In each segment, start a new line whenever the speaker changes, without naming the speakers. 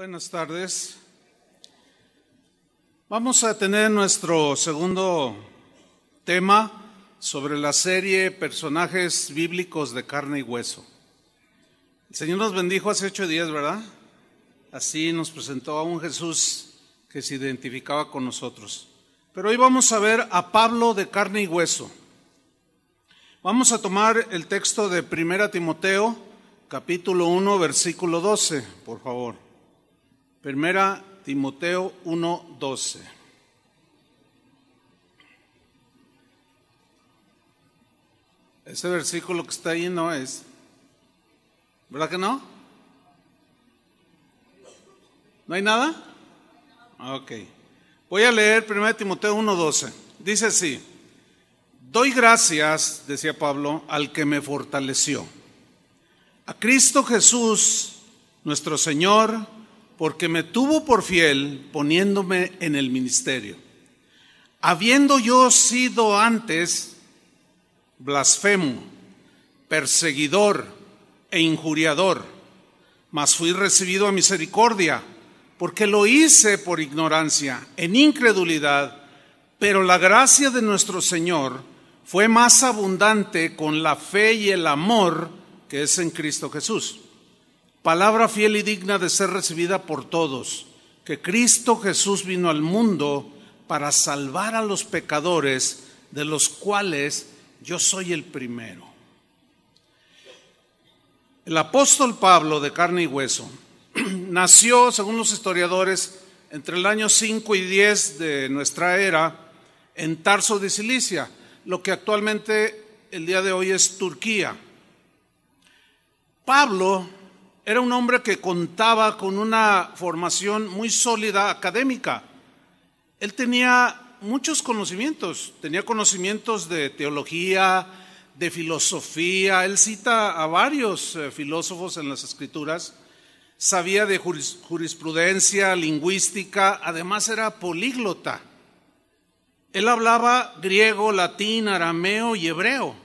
Buenas tardes. Vamos a tener nuestro segundo tema sobre la serie Personajes Bíblicos de Carne y Hueso. El Señor nos bendijo hace ocho días, ¿verdad? Así nos presentó a un Jesús que se identificaba con nosotros. Pero hoy vamos a ver a Pablo de carne y hueso. Vamos a tomar el texto de Primera Timoteo, capítulo 1, versículo 12, por favor. Primera Timoteo 1:12. Ese versículo que está ahí no es, ¿verdad que no? ¿No hay nada? Ok. Voy a leer Primera Timoteo 1:12. Dice así, doy gracias, decía Pablo, al que me fortaleció, a Cristo Jesús, nuestro Señor, porque me tuvo por fiel poniéndome en el ministerio. Habiendo yo sido antes blasfemo, perseguidor e injuriador, mas fui recibido a misericordia, porque lo hice por ignorancia, en incredulidad, pero la gracia de nuestro Señor fue más abundante con la fe y el amor que es en Cristo Jesús palabra fiel y digna de ser recibida por todos, que Cristo Jesús vino al mundo para salvar a los pecadores, de los cuales yo soy el primero. El apóstol Pablo, de carne y hueso, nació, según los historiadores, entre el año 5 y 10 de nuestra era en Tarso de Cilicia, lo que actualmente el día de hoy es Turquía. Pablo era un hombre que contaba con una formación muy sólida académica. Él tenía muchos conocimientos, tenía conocimientos de teología, de filosofía, él cita a varios eh, filósofos en las escrituras, sabía de jurisprudencia, lingüística, además era políglota. Él hablaba griego, latín, arameo y hebreo.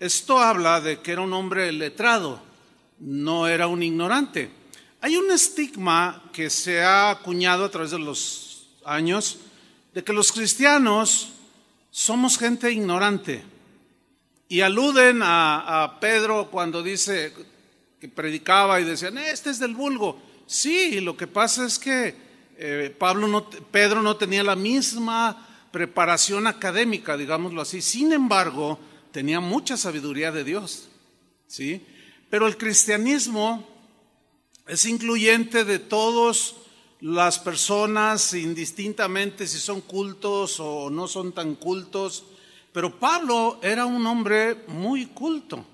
Esto habla de que era un hombre letrado no era un ignorante. Hay un estigma que se ha acuñado a través de los años de que los cristianos somos gente ignorante. Y aluden a, Pedro cuando dice que predicaba y decían, eh, este es del vulgo. Sí, lo que pasa es que eh, Pedro no tenía la misma preparación académica, digámoslo así. Sin embargo, tenía mucha sabiduría de Dios. ¿sí? Pero el cristianismo es incluyente de todas las personas, indistintamente si son cultos o no son tan cultos. Pero Pablo era un hombre muy culto.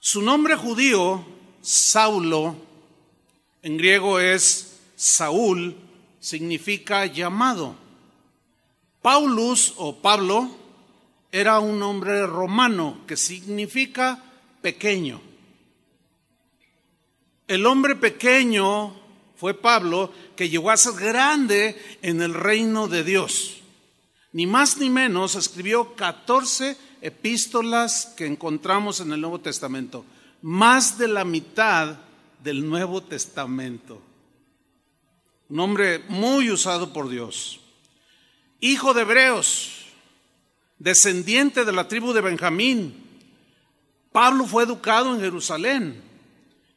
Su nombre judío, Saulo, en griego es Saúl, significa llamado. Paulus o Pablo era un nombre romano que significa pequeño. El hombre pequeño fue Pablo, que llegó a ser grande en el reino de Dios. Ni más ni menos escribió 14 epístolas que encontramos en el Nuevo Testamento, más de la mitad del Nuevo Testamento. Un hombre muy usado por Dios. Hijo de Hebreos, descendiente de la tribu de Benjamín, Pablo fue educado en Jerusalén,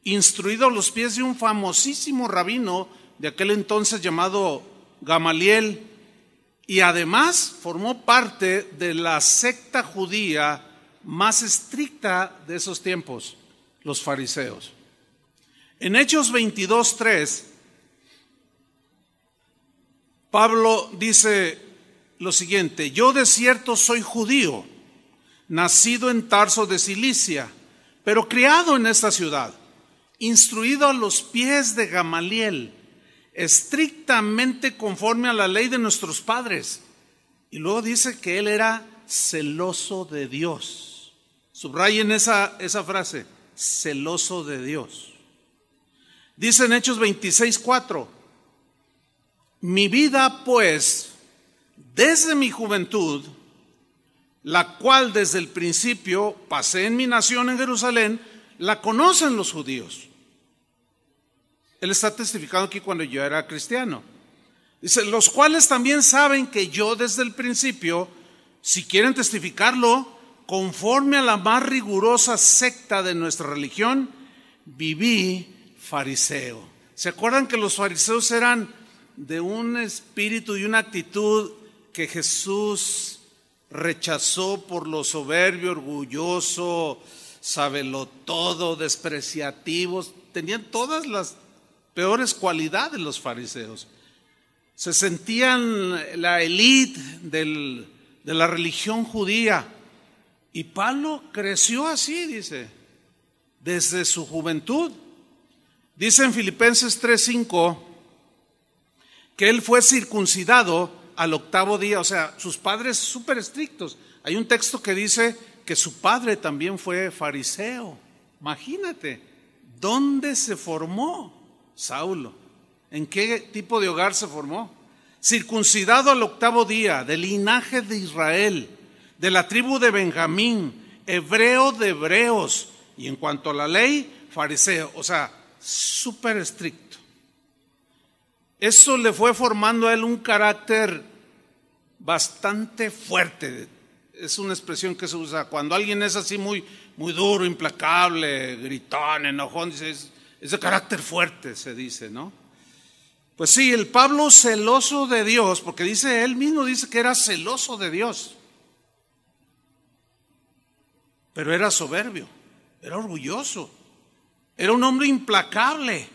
instruido a los pies de un famosísimo rabino de aquel entonces llamado Gamaliel, y además formó parte de la secta judía más estricta de esos tiempos, los fariseos. En Hechos 22.3, Pablo dice lo siguiente, yo de cierto soy judío nacido en Tarso de Cilicia, pero criado en esta ciudad, instruido a los pies de Gamaliel, estrictamente conforme a la ley de nuestros padres. Y luego dice que él era celoso de Dios. Subrayen esa, esa frase, celoso de Dios. Dice en Hechos 26, 4, mi vida pues, desde mi juventud, la cual desde el principio pasé en mi nación en Jerusalén, la conocen los judíos. Él está testificando aquí cuando yo era cristiano. Dice, los cuales también saben que yo desde el principio, si quieren testificarlo, conforme a la más rigurosa secta de nuestra religión, viví fariseo. ¿Se acuerdan que los fariseos eran de un espíritu y una actitud que Jesús rechazó por lo soberbio, orgulloso, sabelo todo, despreciativos. Tenían todas las peores cualidades los fariseos. Se sentían la élite de la religión judía. Y Pablo creció así, dice, desde su juventud. Dice en Filipenses 3:5 que él fue circuncidado al octavo día, o sea, sus padres súper estrictos. Hay un texto que dice que su padre también fue fariseo. Imagínate, ¿dónde se formó Saulo? ¿En qué tipo de hogar se formó? Circuncidado al octavo día, del linaje de Israel, de la tribu de Benjamín, hebreo de hebreos, y en cuanto a la ley, fariseo, o sea, súper estricto. Eso le fue formando a él un carácter bastante fuerte. Es una expresión que se usa cuando alguien es así muy, muy duro, implacable, gritón, enojón, ese carácter fuerte, se dice, ¿no? Pues sí, el Pablo celoso de Dios, porque dice él mismo, dice que era celoso de Dios, pero era soberbio, era orgulloso, era un hombre implacable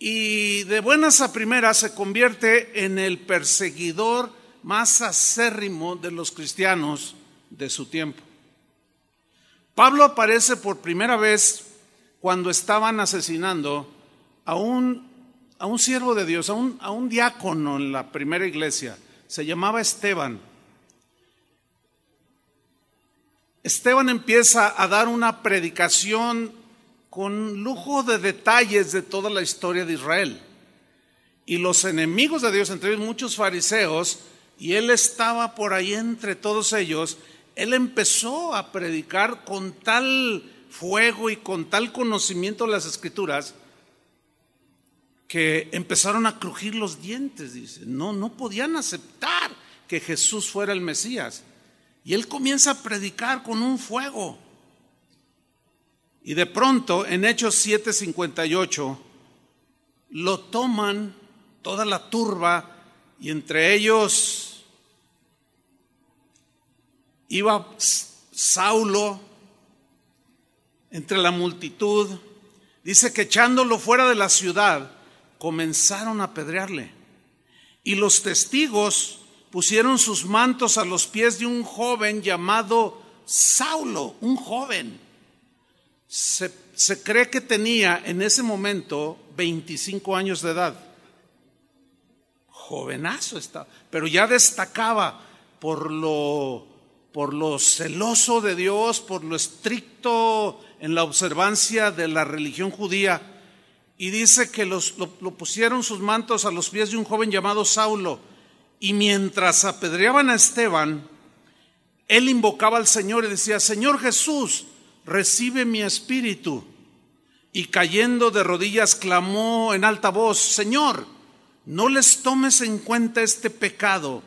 y de buenas a primeras se convierte en el perseguidor más acérrimo de los cristianos de su tiempo. Pablo aparece por primera vez cuando estaban asesinando a un, siervo de Dios, a un diácono en la primera iglesia. Se llamaba Esteban. Esteban empieza a dar una predicación con lujo de detalles de toda la historia de Israel. Y los enemigos de Dios, entre ellos muchos fariseos, y él estaba por ahí entre todos ellos, él empezó a predicar con tal fuego y con tal conocimiento de las escrituras que empezaron a crujir los dientes, dice, no, no podían aceptar que Jesús fuera el Mesías. Y él comienza a predicar con un fuego y de pronto, en Hechos 7:58, lo toman toda la turba y entre ellos iba Saulo entre la multitud. Dice que echándolo fuera de la ciudad, comenzaron a apedrearle. Y los testigos pusieron sus mantos a los pies de un joven llamado Saulo, un joven se, cree que tenía en ese momento 25 años de edad. Jovenazo estaba, pero ya destacaba por lo, por lo celoso de Dios, por lo estricto en la observancia de la religión judía. Y dice que los, lo pusieron sus mantos a los pies de un joven llamado Saulo. Y mientras apedreaban a Esteban, él invocaba al Señor y decía, Señor Jesús, recibe mi espíritu. Y cayendo de rodillas clamó en alta voz, Señor, no les tomes en cuenta este pecado.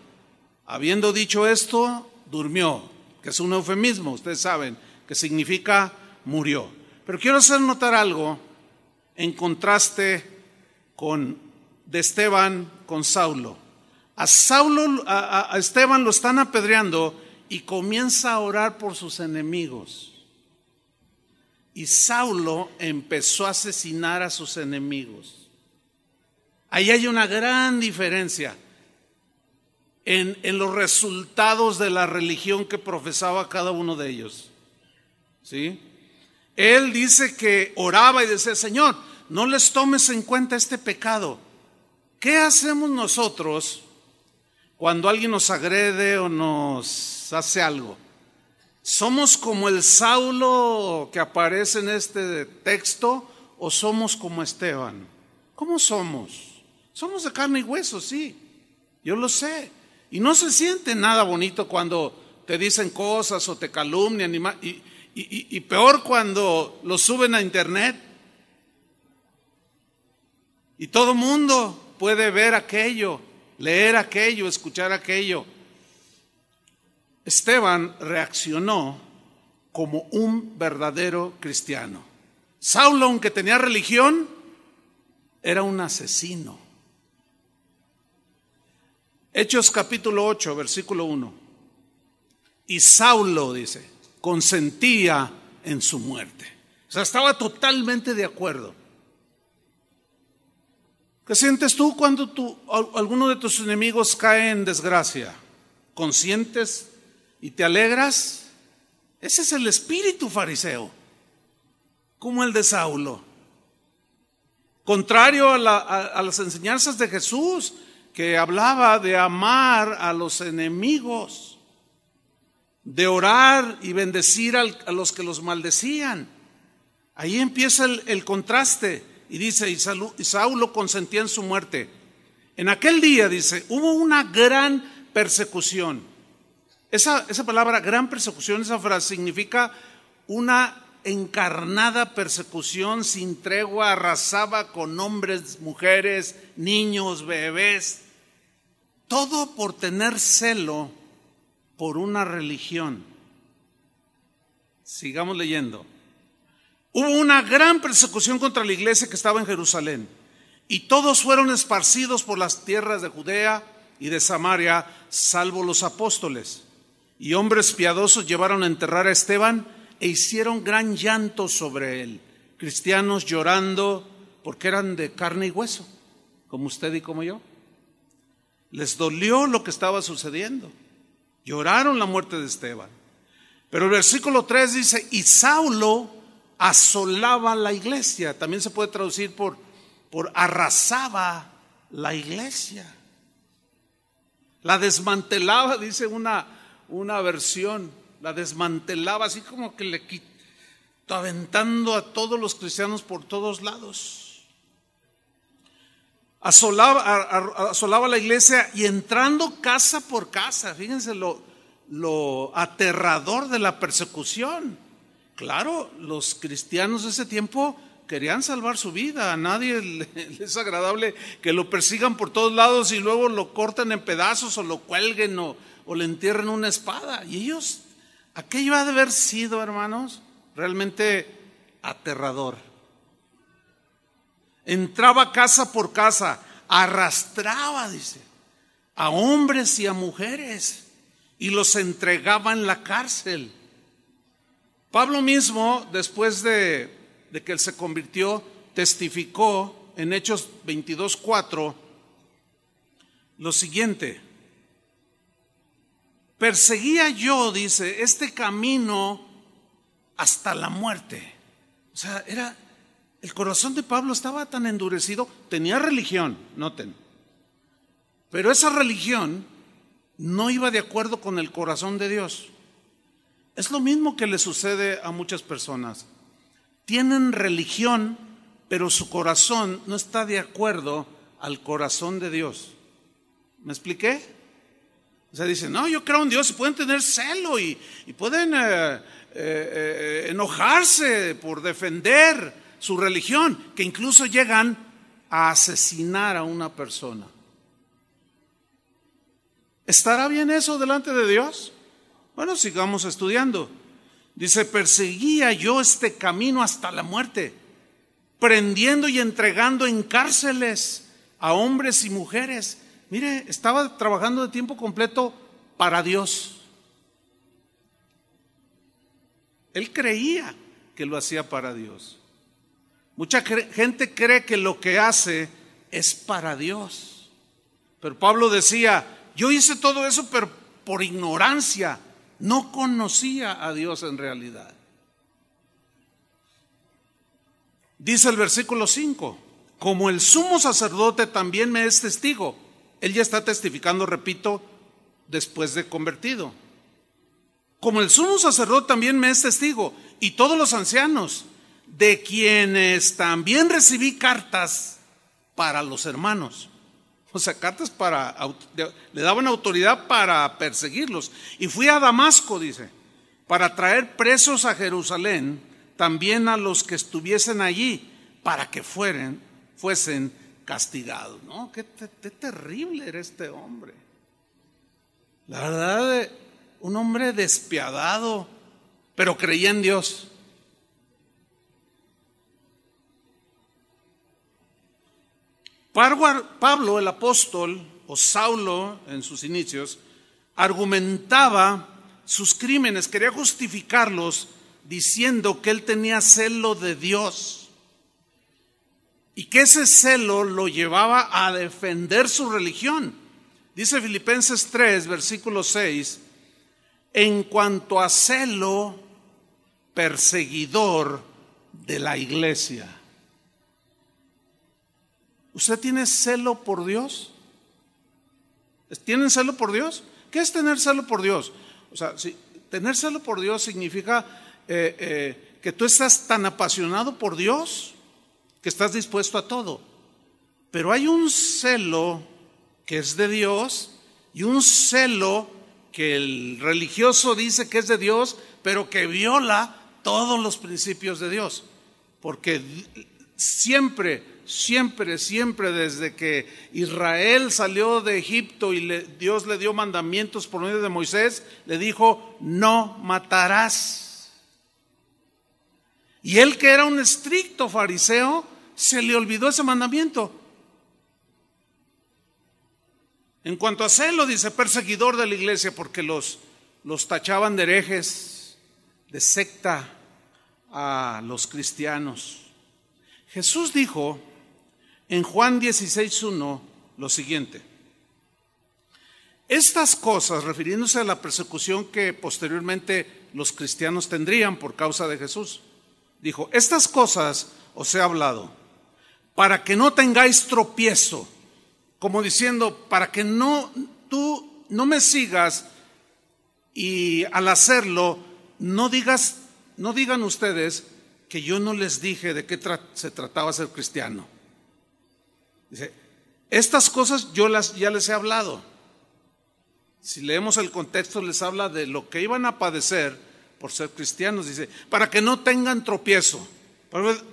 Habiendo dicho esto, durmió, que es un eufemismo, ustedes saben, que significa murió. Pero quiero hacer notar algo en contraste con de Esteban con Saulo. A Saulo, a Esteban lo están apedreando y comienza a orar por sus enemigos y Saulo empezó a asesinar a sus enemigos. Ahí hay una gran diferencia en, en los resultados de la religión que profesaba cada uno de ellos. ¿Sí? Él dice que oraba y decía, Señor, no les tomes en cuenta este pecado. ¿Qué hacemos nosotros cuando alguien nos agrede o nos hace algo? ¿Somos como el Saulo que aparece en este texto o somos como Esteban? ¿Cómo somos? Somos de carne y hueso, sí. Yo lo sé. Y no se siente nada bonito cuando te dicen cosas o te calumnian. Y, peor cuando lo suben a internet. Y todo mundo puede ver aquello, leer aquello, escuchar aquello. Esteban reaccionó como un verdadero cristiano. Saulo, aunque tenía religión, era un asesino. Hechos capítulo 8, versículo 1. Y Saulo, dice, consentía en su muerte. O sea, estaba totalmente de acuerdo. ¿Qué sientes tú cuando tú, alguno de tus enemigos cae en desgracia? ¿Conscientes y te alegras. Ese es el espíritu fariseo, como el de Saulo. Contrario a, las enseñanzas de Jesús, que hablaba de amar a los enemigos, de orar y bendecir a los que los maldecían. Ahí empieza el, contraste y dice, y, y Saulo consentía en su muerte. En aquel día, dice, hubo una gran persecución. Esa, palabra gran persecución, esa frase significa una encarnada persecución sin tregua, arrasaba con hombres, mujeres, niños, bebés, todo por tener celo por una religión. Sigamos leyendo. Hubo una gran persecución contra la iglesia que estaba en Jerusalén y todos fueron esparcidos por las tierras de Judea y de Samaria, salvo los apóstoles y hombres piadosos llevaron a enterrar a Esteban e hicieron gran llanto sobre él, cristianos llorando porque eran de carne y hueso, como usted y como yo. Les dolió lo que estaba sucediendo, lloraron la muerte de Esteban. Pero el versículo 3 dice, y Saulo asolaba la iglesia, también se puede traducir por, por arrasaba la iglesia. La desmantelaba, dice una, una versión, la desmantelaba así como que le quitó aventando a todos los cristianos por todos lados. Asolaba, asolaba la iglesia y entrando casa por casa, fíjense lo, lo aterrador de la persecución. Claro, los cristianos de ese tiempo querían salvar su vida, a nadie les es agradable que lo persigan por todos lados y luego lo corten en pedazos o lo cuelguen o, o le entierran una espada. Y ellos, aquello ha de haber sido, hermanos, realmente aterrador. Entraba casa por casa, arrastraba, dice, a hombres y a mujeres y los entregaba en la cárcel. Pablo mismo, después de, de que él se convirtió, testificó en Hechos 22.4 lo siguiente. Perseguía yo, dice, este camino hasta la muerte. O sea, era el corazón de Pablo estaba tan endurecido, tenía religión, noten. Pero esa religión no iba de acuerdo con el corazón de Dios. Es lo mismo que le sucede a muchas personas. Tienen religión, pero su corazón no está de acuerdo al corazón de Dios. ¿Me expliqué? O sea, dicen, no, yo creo en Dios y pueden tener celo y, pueden eh, eh, eh, enojarse por defender su religión, que incluso llegan a asesinar a una persona. ¿Estará bien eso delante de Dios? Bueno, sigamos estudiando. Dice, perseguía yo este camino hasta la muerte, prendiendo y entregando en cárceles a hombres y mujeres Mire, estaba trabajando de tiempo completo para Dios. Él creía que lo hacía para Dios. Mucha gente cree que lo que hace es para Dios. Pero Pablo decía, yo hice todo eso pero por ignorancia. No conocía a Dios en realidad. Dice el versículo 5, como el sumo sacerdote también me es testigo él ya está testificando, repito, después de convertido. Como el sumo sacerdote también me es testigo, y todos los ancianos, de quienes también recibí cartas para los hermanos. O sea, cartas para, le daban autoridad para perseguirlos. Y fui a Damasco, dice, para traer presos a Jerusalén, también a los que estuviesen allí, para que fueren, fuesen castigado, No, qué, terrible era este hombre. La verdad, eh, un hombre despiadado, pero creía en Dios. Pablo, el apóstol, o Saulo en sus inicios, argumentaba sus crímenes, quería justificarlos diciendo que él tenía celo de Dios. Y que ese celo lo llevaba a defender su religión. Dice Filipenses 3, versículo 6, en cuanto a celo perseguidor de la iglesia. ¿Usted tiene celo por Dios? ¿Tienen celo por Dios? ¿Qué es tener celo por Dios? O sea, si, tener celo por Dios significa eh, eh, que tú estás tan apasionado por Dios que estás dispuesto a todo. Pero hay un celo que es de Dios y un celo que el religioso dice que es de Dios, pero que viola todos los principios de Dios. Porque siempre, siempre, siempre desde que Israel salió de Egipto y Dios le dio mandamientos por medio de Moisés, le dijo, no matarás. Y él que era un estricto fariseo, se le olvidó ese mandamiento. En cuanto a celo, dice perseguidor de la iglesia, porque los, los tachaban de herejes, de secta a los cristianos. Jesús dijo en Juan 16.1 lo siguiente. Estas cosas, refiriéndose a la persecución que posteriormente los cristianos tendrían por causa de Jesús, dijo, estas cosas os he hablado para que no tengáis tropiezo, como diciendo, para que no tú no me sigas y al hacerlo no digas no digan ustedes que yo no les dije de qué se trataba ser cristiano. Dice, estas cosas yo las ya les he hablado. Si leemos el contexto les habla de lo que iban a padecer por ser cristianos, dice, para que no tengan tropiezo.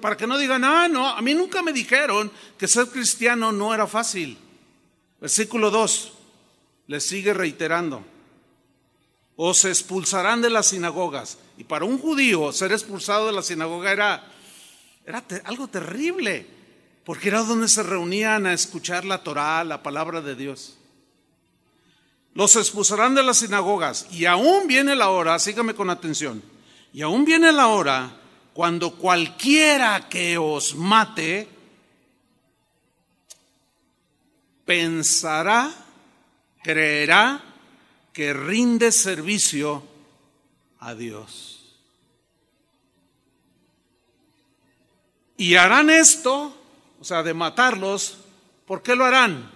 Para que no digan, ah, no, a mí nunca me dijeron que ser cristiano no era fácil. Versículo 2, le sigue reiterando. O se expulsarán de las sinagogas. Y para un judío ser expulsado de la sinagoga era, era algo terrible, porque era donde se reunían a escuchar la Torá, la palabra de Dios. Los expulsarán de las sinagogas. Y aún viene la hora, sígame con atención, y aún viene la hora cuando cualquiera que os mate pensará, creerá que rinde servicio a Dios. Y harán esto, o sea, de matarlos, ¿por qué lo harán?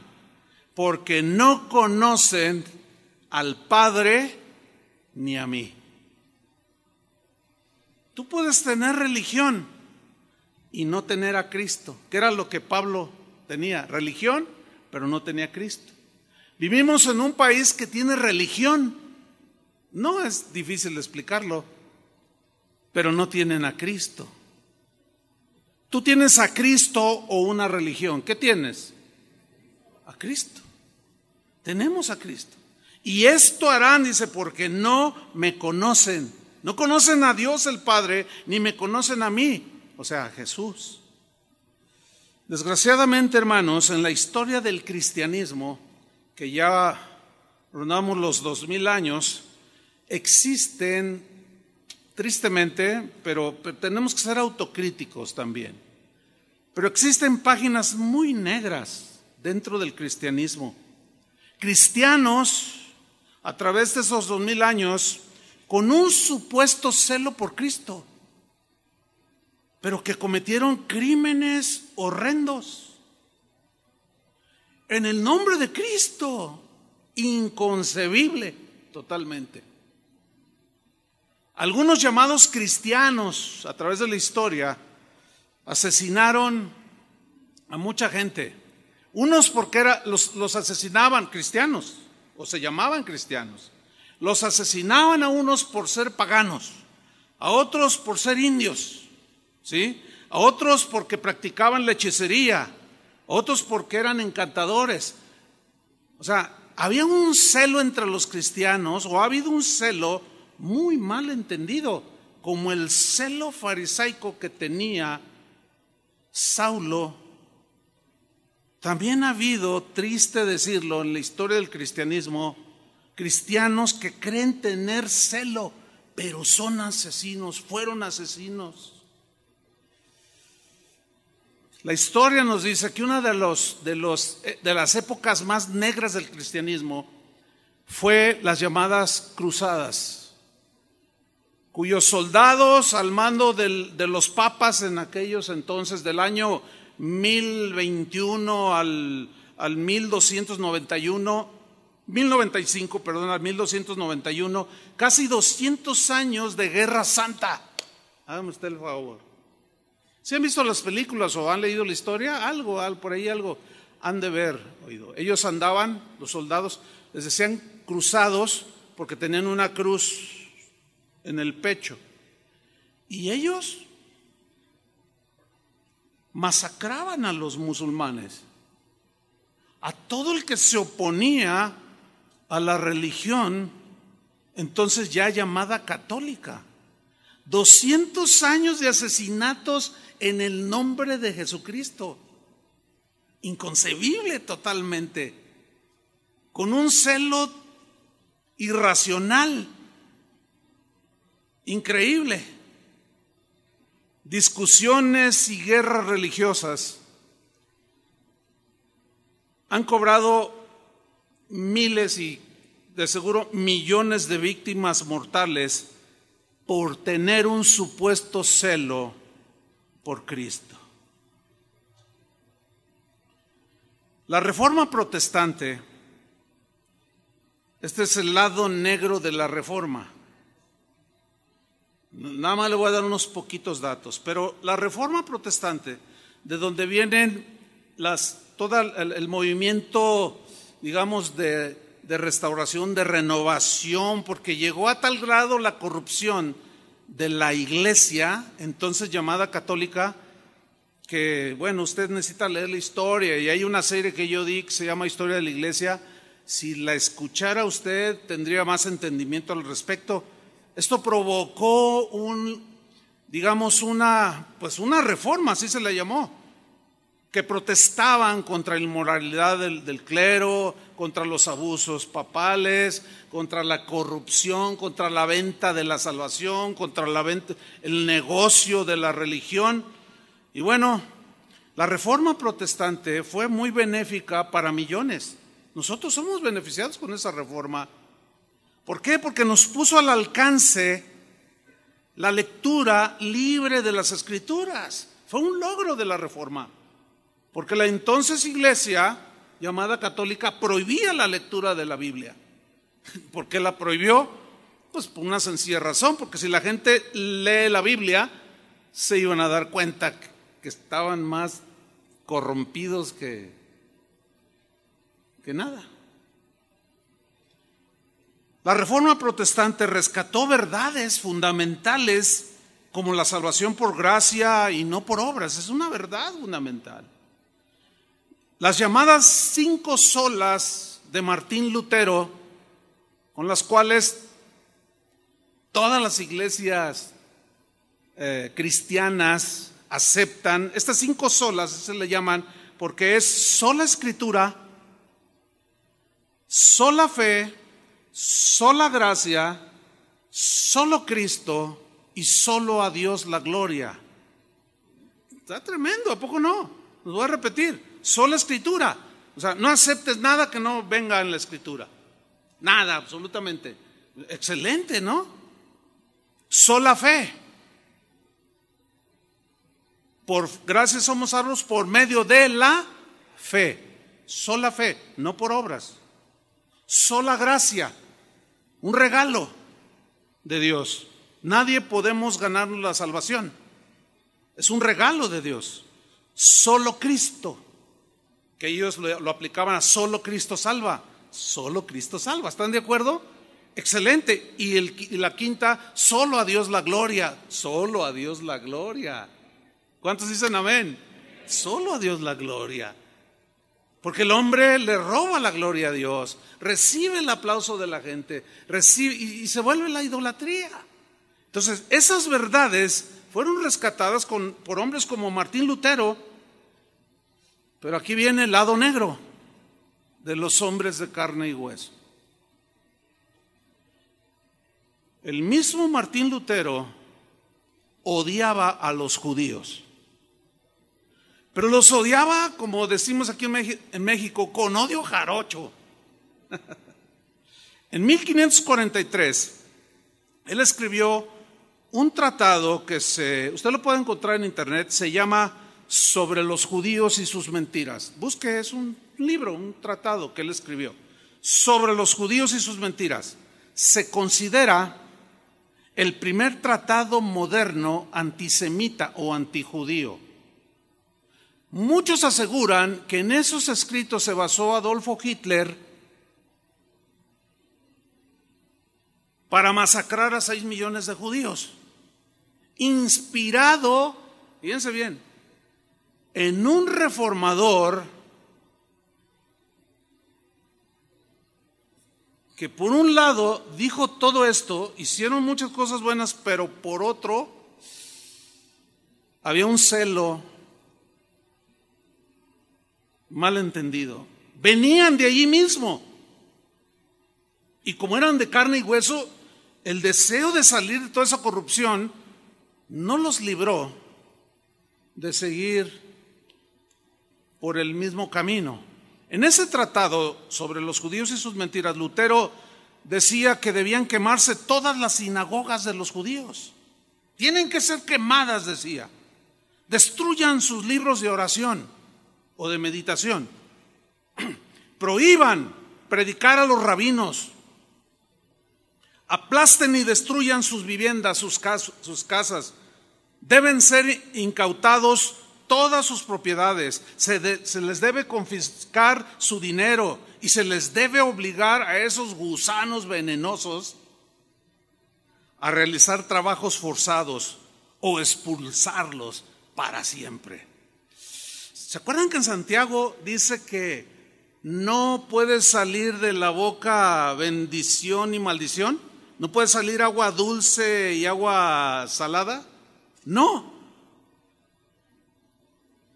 Porque no conocen al Padre ni a mí. Tú puedes tener religión y no tener a Cristo, que era lo que Pablo tenía, religión, pero no tenía a Cristo. Vivimos en un país que tiene religión. No es difícil explicarlo, pero no tienen a Cristo. Tú tienes a Cristo o una religión. ¿Qué tienes? A Cristo. Tenemos a Cristo. Y esto harán, dice, porque no me conocen. No conocen a Dios el Padre, ni me conocen a mí, o sea, a Jesús. Desgraciadamente, hermanos, en la historia del cristianismo, que ya rondamos los dos mil años, existen, tristemente, pero tenemos que ser autocríticos también, pero existen páginas muy negras dentro del cristianismo. Cristianos, a través de esos dos mil años, con un supuesto celo por Cristo, pero que cometieron crímenes horrendos. En el nombre de Cristo, inconcebible totalmente. Algunos llamados cristianos a través de la historia asesinaron a mucha gente. Unos porque era, los, los asesinaban cristianos o se llamaban cristianos. Los asesinaban a unos por ser paganos, a otros por ser indios, ¿sí? A otros porque practicaban lechicería, hechicería, a otros porque eran encantadores. O sea, había un celo entre los cristianos, o ha habido un celo muy mal entendido, como el celo farisaico que tenía Saulo. También ha habido, triste decirlo, en la historia del cristianismo, cristianos que creen tener celo, pero son asesinos, fueron asesinos. La historia nos dice que una de, los, de, los, eh, de las épocas más negras del cristianismo fue las llamadas cruzadas, cuyos soldados al mando de los papas en aquellos entonces del año 1021 al, al 1291 1095, perdona, 1291, casi 200 años de guerra santa. Hágame usted el favor. Si han visto las películas o han leído la historia, algo, por ahí algo han de ver oído. Ellos andaban, los soldados, les decían cruzados porque tenían una cruz en el pecho. Y ellos masacraban a los musulmanes, a todo el que se oponía a la religión entonces ya llamada católica. 200 años de asesinatos en el nombre de Jesucristo. Inconcebible totalmente. Con un celo irracional. Increíble. Discusiones y guerras religiosas han cobrado miles y de seguro millones de víctimas mortales por tener un supuesto celo por Cristo. La reforma protestante, este es el lado negro de la reforma. Nada más le voy a dar unos poquitos datos, pero la reforma protestante, de donde vienen las, todo el movimiento digamos, de, restauración, de renovación, porque llegó a tal grado la corrupción de la iglesia, entonces llamada católica, que, bueno, usted necesita leer la historia y hay una serie que yo di que se llama Historia de la Iglesia. Si la escuchara usted, tendría más entendimiento al respecto. Esto provocó un, digamos, una, pues una reforma, así se la llamó, que protestaban contra la inmoralidad del, clero, contra los abusos papales, contra la corrupción, contra la venta de la salvación, contra la venta, el negocio de la religión. Y bueno, la reforma protestante fue muy benéfica para millones. Nosotros somos beneficiados con esa reforma. ¿Por qué? Porque nos puso al alcance la lectura libre de las escrituras. Fue un logro de la reforma. Porque la entonces iglesia llamada católica prohibía la lectura de la Biblia. ¿Por qué la prohibió? Pues por una sencilla razón, porque si la gente lee la Biblia, se iban a dar cuenta que estaban más corrompidos que, que nada. La reforma protestante rescató verdades fundamentales como la salvación por gracia y no por obras. Es una verdad fundamental. Las llamadas cinco solas de Martín Lutero, con las cuales todas las iglesias eh, cristianas aceptan, estas cinco solas se le llaman porque es sola escritura, sola fe, sola gracia, solo Cristo y solo a Dios la gloria. Está tremendo, ¿a poco no? Lo voy a repetir sola escritura. O sea, no aceptes nada que no venga en la escritura. Nada, absolutamente. Excelente, ¿no? Sola fe. Por gracias somos salvos por medio de la fe. Sola fe, no por obras. Sola gracia, un regalo de Dios. Nadie podemos ganarnos la salvación. Es un regalo de Dios. Solo Cristo que ellos lo, aplicaban a solo Cristo salva. Solo Cristo salva. ¿Están de acuerdo? Excelente. Y, la quinta, solo a Dios la gloria. Solo a Dios la gloria. ¿Cuántos dicen amén? Solo a Dios la gloria. Porque el hombre le roba la gloria a Dios, recibe el aplauso de la gente, y, se vuelve la idolatría. Entonces, esas verdades fueron rescatadas por hombres como Martín Lutero, pero aquí viene el lado negro de los hombres de carne y hueso. El mismo Martín Lutero odiaba a los judíos, pero los odiaba, como decimos aquí en México, con odio jarocho. En 1543, él escribió un tratado que se, usted lo puede encontrar en internet, se llama sobre los judíos y sus mentiras. Busque, es un libro, un tratado que él escribió. Sobre los judíos y sus mentiras. Se considera el primer tratado moderno antisemita o antijudío. Muchos aseguran que en esos escritos se basó Adolfo Hitler para masacrar a 6 millones de judíos, inspirado, fíjense bien, en un reformador que por un lado dijo todo esto, hicieron muchas cosas buenas, pero por otro había un celo malentendido. Venían de allí mismo. Y como eran de carne y hueso, el deseo de salir de toda esa corrupción no los libró de seguir por el mismo camino. En ese tratado sobre los judíos y sus mentiras, Lutero decía que debían quemarse todas las sinagogas de los judíos. Tienen que ser quemadas, decía. Destruyan sus libros de oración o de meditación. Prohíban predicar a los rabinos. Aplasten y destruyan sus viviendas, sus, sus casas. Deben ser incautados todas sus propiedades, se, les debe confiscar su dinero y se les debe obligar a esos gusanos venenosos a realizar trabajos forzados o expulsarlos para siempre. ¿Se acuerdan que en Santiago dice que no puede salir de la boca bendición y maldición? ¿No puede salir agua dulce y agua salada? No,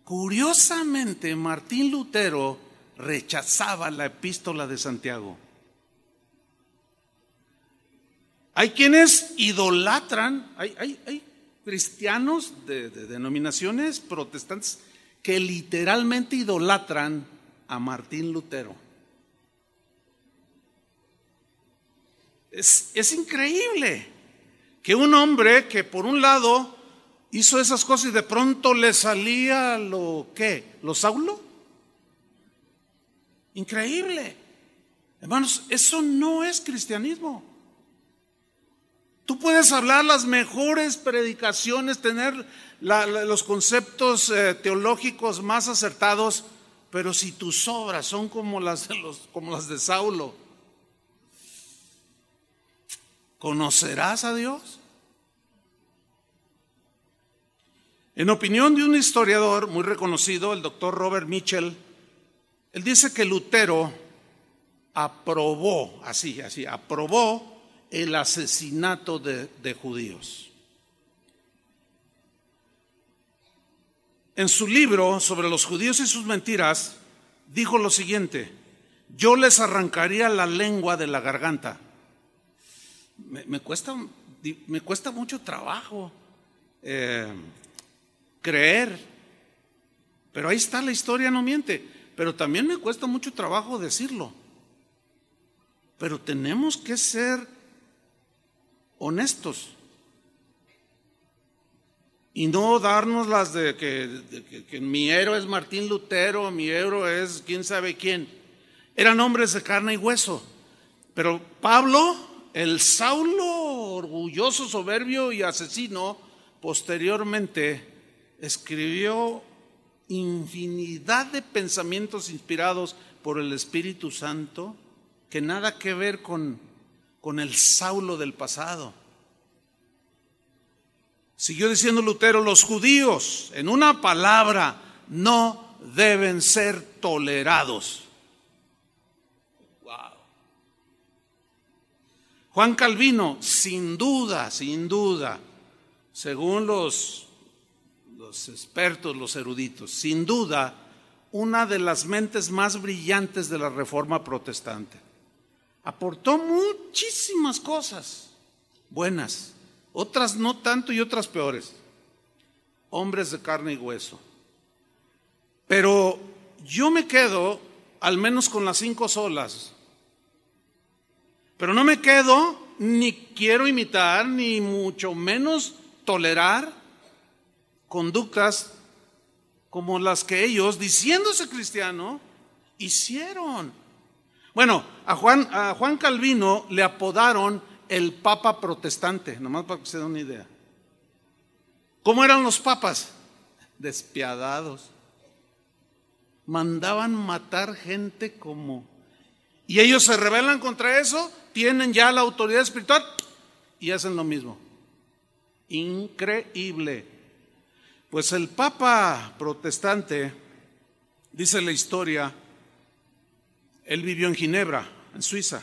Curiosamente, Martín Lutero rechazaba la epístola de Santiago. Hay quienes idolatran, hay, cristianos de, denominaciones protestantes que literalmente idolatran a Martín Lutero. es, increíble que un hombre que por un lado hizo esas cosas y de pronto le salía lo que, lo Saulo. Increíble. Hermanos, eso no es cristianismo. Tú puedes hablar las mejores predicaciones, tener los conceptos eh, teológicos más acertados, pero si tus obras son como las como las de Saulo, ¿conocerás a Dios? En opinión de un historiador muy reconocido, el doctor Robert Mitchell, él dice que Lutero aprobó, así, así, aprobó el asesinato de, judíos. En su libro sobre los judíos y sus mentiras, dijo lo siguiente, yo les arrancaría la lengua de la garganta. Me, cuesta, me cuesta mucho trabajo. Eh, creer. Pero ahí está, la historia no miente. Pero también me cuesta mucho trabajo decirlo. Pero tenemos que ser honestos y no darnos las de que, mi héroe es Martín Lutero, mi héroe es quién sabe quién. Eran hombres de carne y hueso. Pero Pablo, el Saulo orgulloso, soberbio y asesino, posteriormente escribió infinidad de pensamientos inspirados por el Espíritu Santo que nada que ver con, con el Saulo del pasado. Siguió diciendo Lutero, los judíos, en una palabra, no deben ser tolerados. Wow. Juan Calvino, sin duda, sin duda, según los los expertos, los eruditos, sin duda una de las mentes más brillantes de la Reforma Protestante. Aportó muchísimas cosas buenas, otras no tanto y otras peores. Hombres de carne y hueso. Pero yo me quedo al menos con las cinco solas. Pero no me quedo ni quiero imitar, ni mucho menos tolerar conductas como las que ellos, diciéndose cristiano, hicieron. Bueno, a Juan, a Juan Calvino le apodaron el Papa protestante, nomás para que se dé una idea. ¿Cómo eran los papas? Despiadados. Mandaban matar gente como... Y ellos se rebelan contra eso, tienen ya la autoridad espiritual y hacen lo mismo. Increíble. Pues el Papa protestante, dice la historia, él vivió en Ginebra, en Suiza.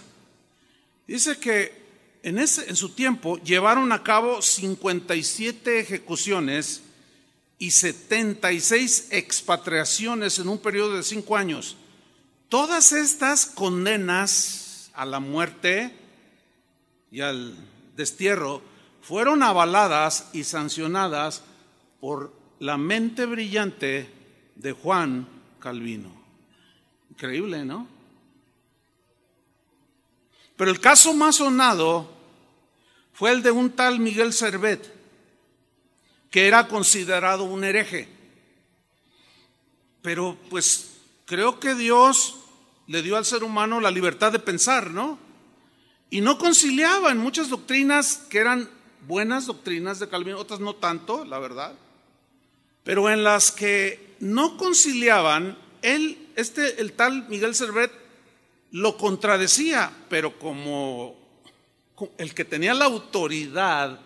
Dice que en, su tiempo llevaron a cabo 57 ejecuciones y 76 expatriaciones en un periodo de cinco años. Todas estas condenas a la muerte y al destierro fueron avaladas y sancionadas por la mente brillante de Juan Calvino. Increíble, ¿no? Pero el caso más sonado fue el de un tal Miguel Servet, que era considerado un hereje. Pero pues creo que Dios le dio al ser humano la libertad de pensar, ¿no? Y no conciliaba en muchas doctrinas que eran buenas doctrinas de Calvino, otras no tanto, la verdad pero en las que no conciliaban, él, este, el tal Miguel Servet, lo contradecía, pero como el que tenía la autoridad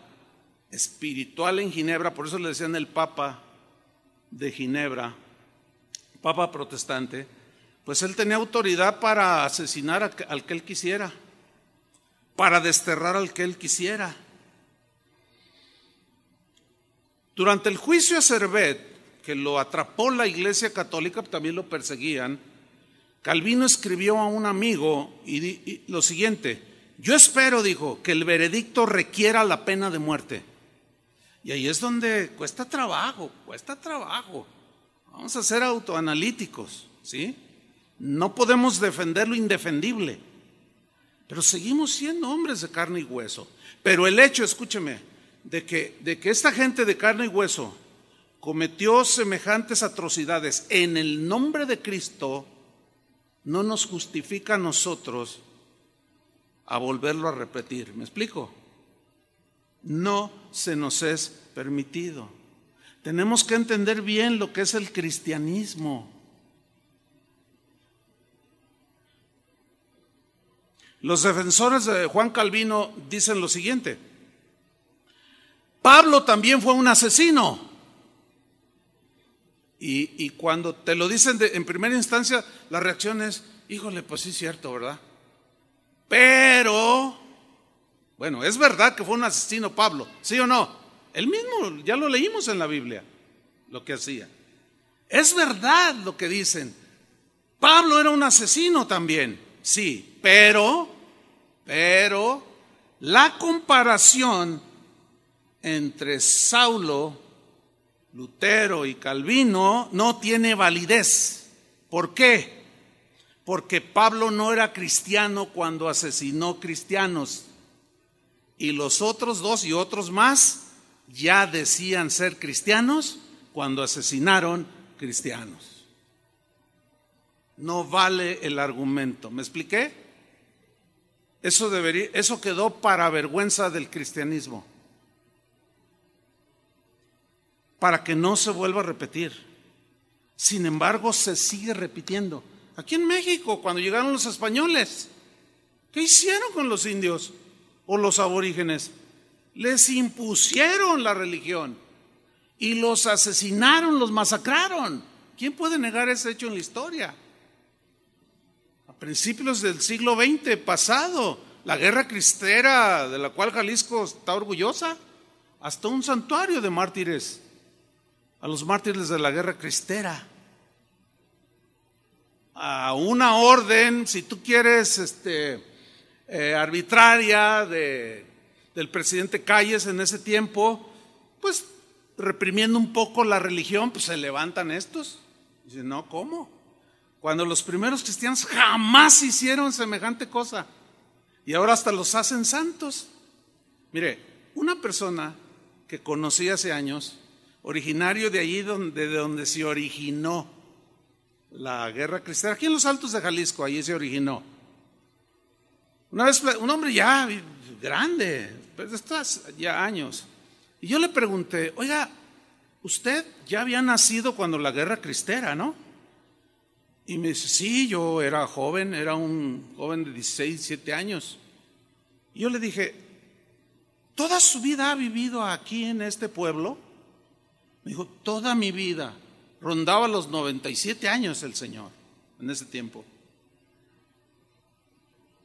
espiritual en Ginebra, por eso le decían el Papa de Ginebra, Papa protestante, pues él tenía autoridad para asesinar al que él quisiera, para desterrar al que él quisiera. Durante el juicio a Cervet, que lo atrapó la Iglesia Católica, también lo perseguían, Calvino escribió a un amigo y lo siguiente, yo espero, dijo, que el veredicto requiera la pena de muerte. Y ahí es donde cuesta trabajo, cuesta trabajo. Vamos a ser autoanalíticos, ¿sí? No podemos defender lo indefendible, pero seguimos siendo hombres de carne y hueso. Pero el hecho, escúcheme, de que, de que esta gente de carne y hueso cometió semejantes atrocidades en el nombre de Cristo, no nos justifica a nosotros a volverlo a repetir. ¿Me explico? No se nos es permitido. Tenemos que entender bien lo que es el cristianismo. Los defensores de Juan Calvino dicen lo siguiente, Pablo también fue un asesino. Y, cuando te lo dicen en primera instancia, la reacción es, híjole, pues sí es cierto, ¿verdad? Pero, bueno, es verdad que fue un asesino Pablo, ¿sí o no? Él mismo, ya lo leímos en la Biblia, lo que hacía. Es verdad lo que dicen. Pablo era un asesino también, sí, pero, pero la comparación entre Saulo, Lutero y Calvino no tiene validez. ¿Por qué? Porque Pablo no era cristiano cuando asesinó cristianos. Y los otros dos y otros más ya decían ser cristianos cuando asesinaron cristianos. No vale el argumento. ¿Me expliqué? Eso, debería, eso quedó para vergüenza del cristianismo para que no se vuelva a repetir. Sin embargo, se sigue repitiendo. Aquí en México, cuando llegaron los españoles, ¿qué hicieron con los indios o los aborígenes? Les impusieron la religión y los asesinaron, los masacraron. ¿Quién puede negar ese hecho en la historia? A principios del siglo XX pasado, la guerra cristera, de la cual Jalisco está orgullosa, hasta un santuario de mártires a los mártires de la guerra cristera, a una orden, si tú quieres, este, eh, arbitraria del presidente Calles en ese tiempo, pues reprimiendo un poco la religión, pues se levantan estos. Dicen, no, ¿cómo? Cuando los primeros cristianos jamás hicieron semejante cosa y ahora hasta los hacen santos. Mire, una persona que conocí hace años, originario de allí donde, de donde se originó la guerra cristera, aquí en los Altos de Jalisco, allí se originó. Una vez un hombre ya grande, pero pues, estás ya años. Y yo le pregunté, oiga, usted ya había nacido cuando la guerra cristera, ¿no? Y me dice, sí, yo era joven, era un joven de 16, 17 años. Y yo le dije, ¿toda su vida ha vivido aquí en este pueblo? Me dijo, toda mi vida, rondaba los 97 años el Señor en ese tiempo.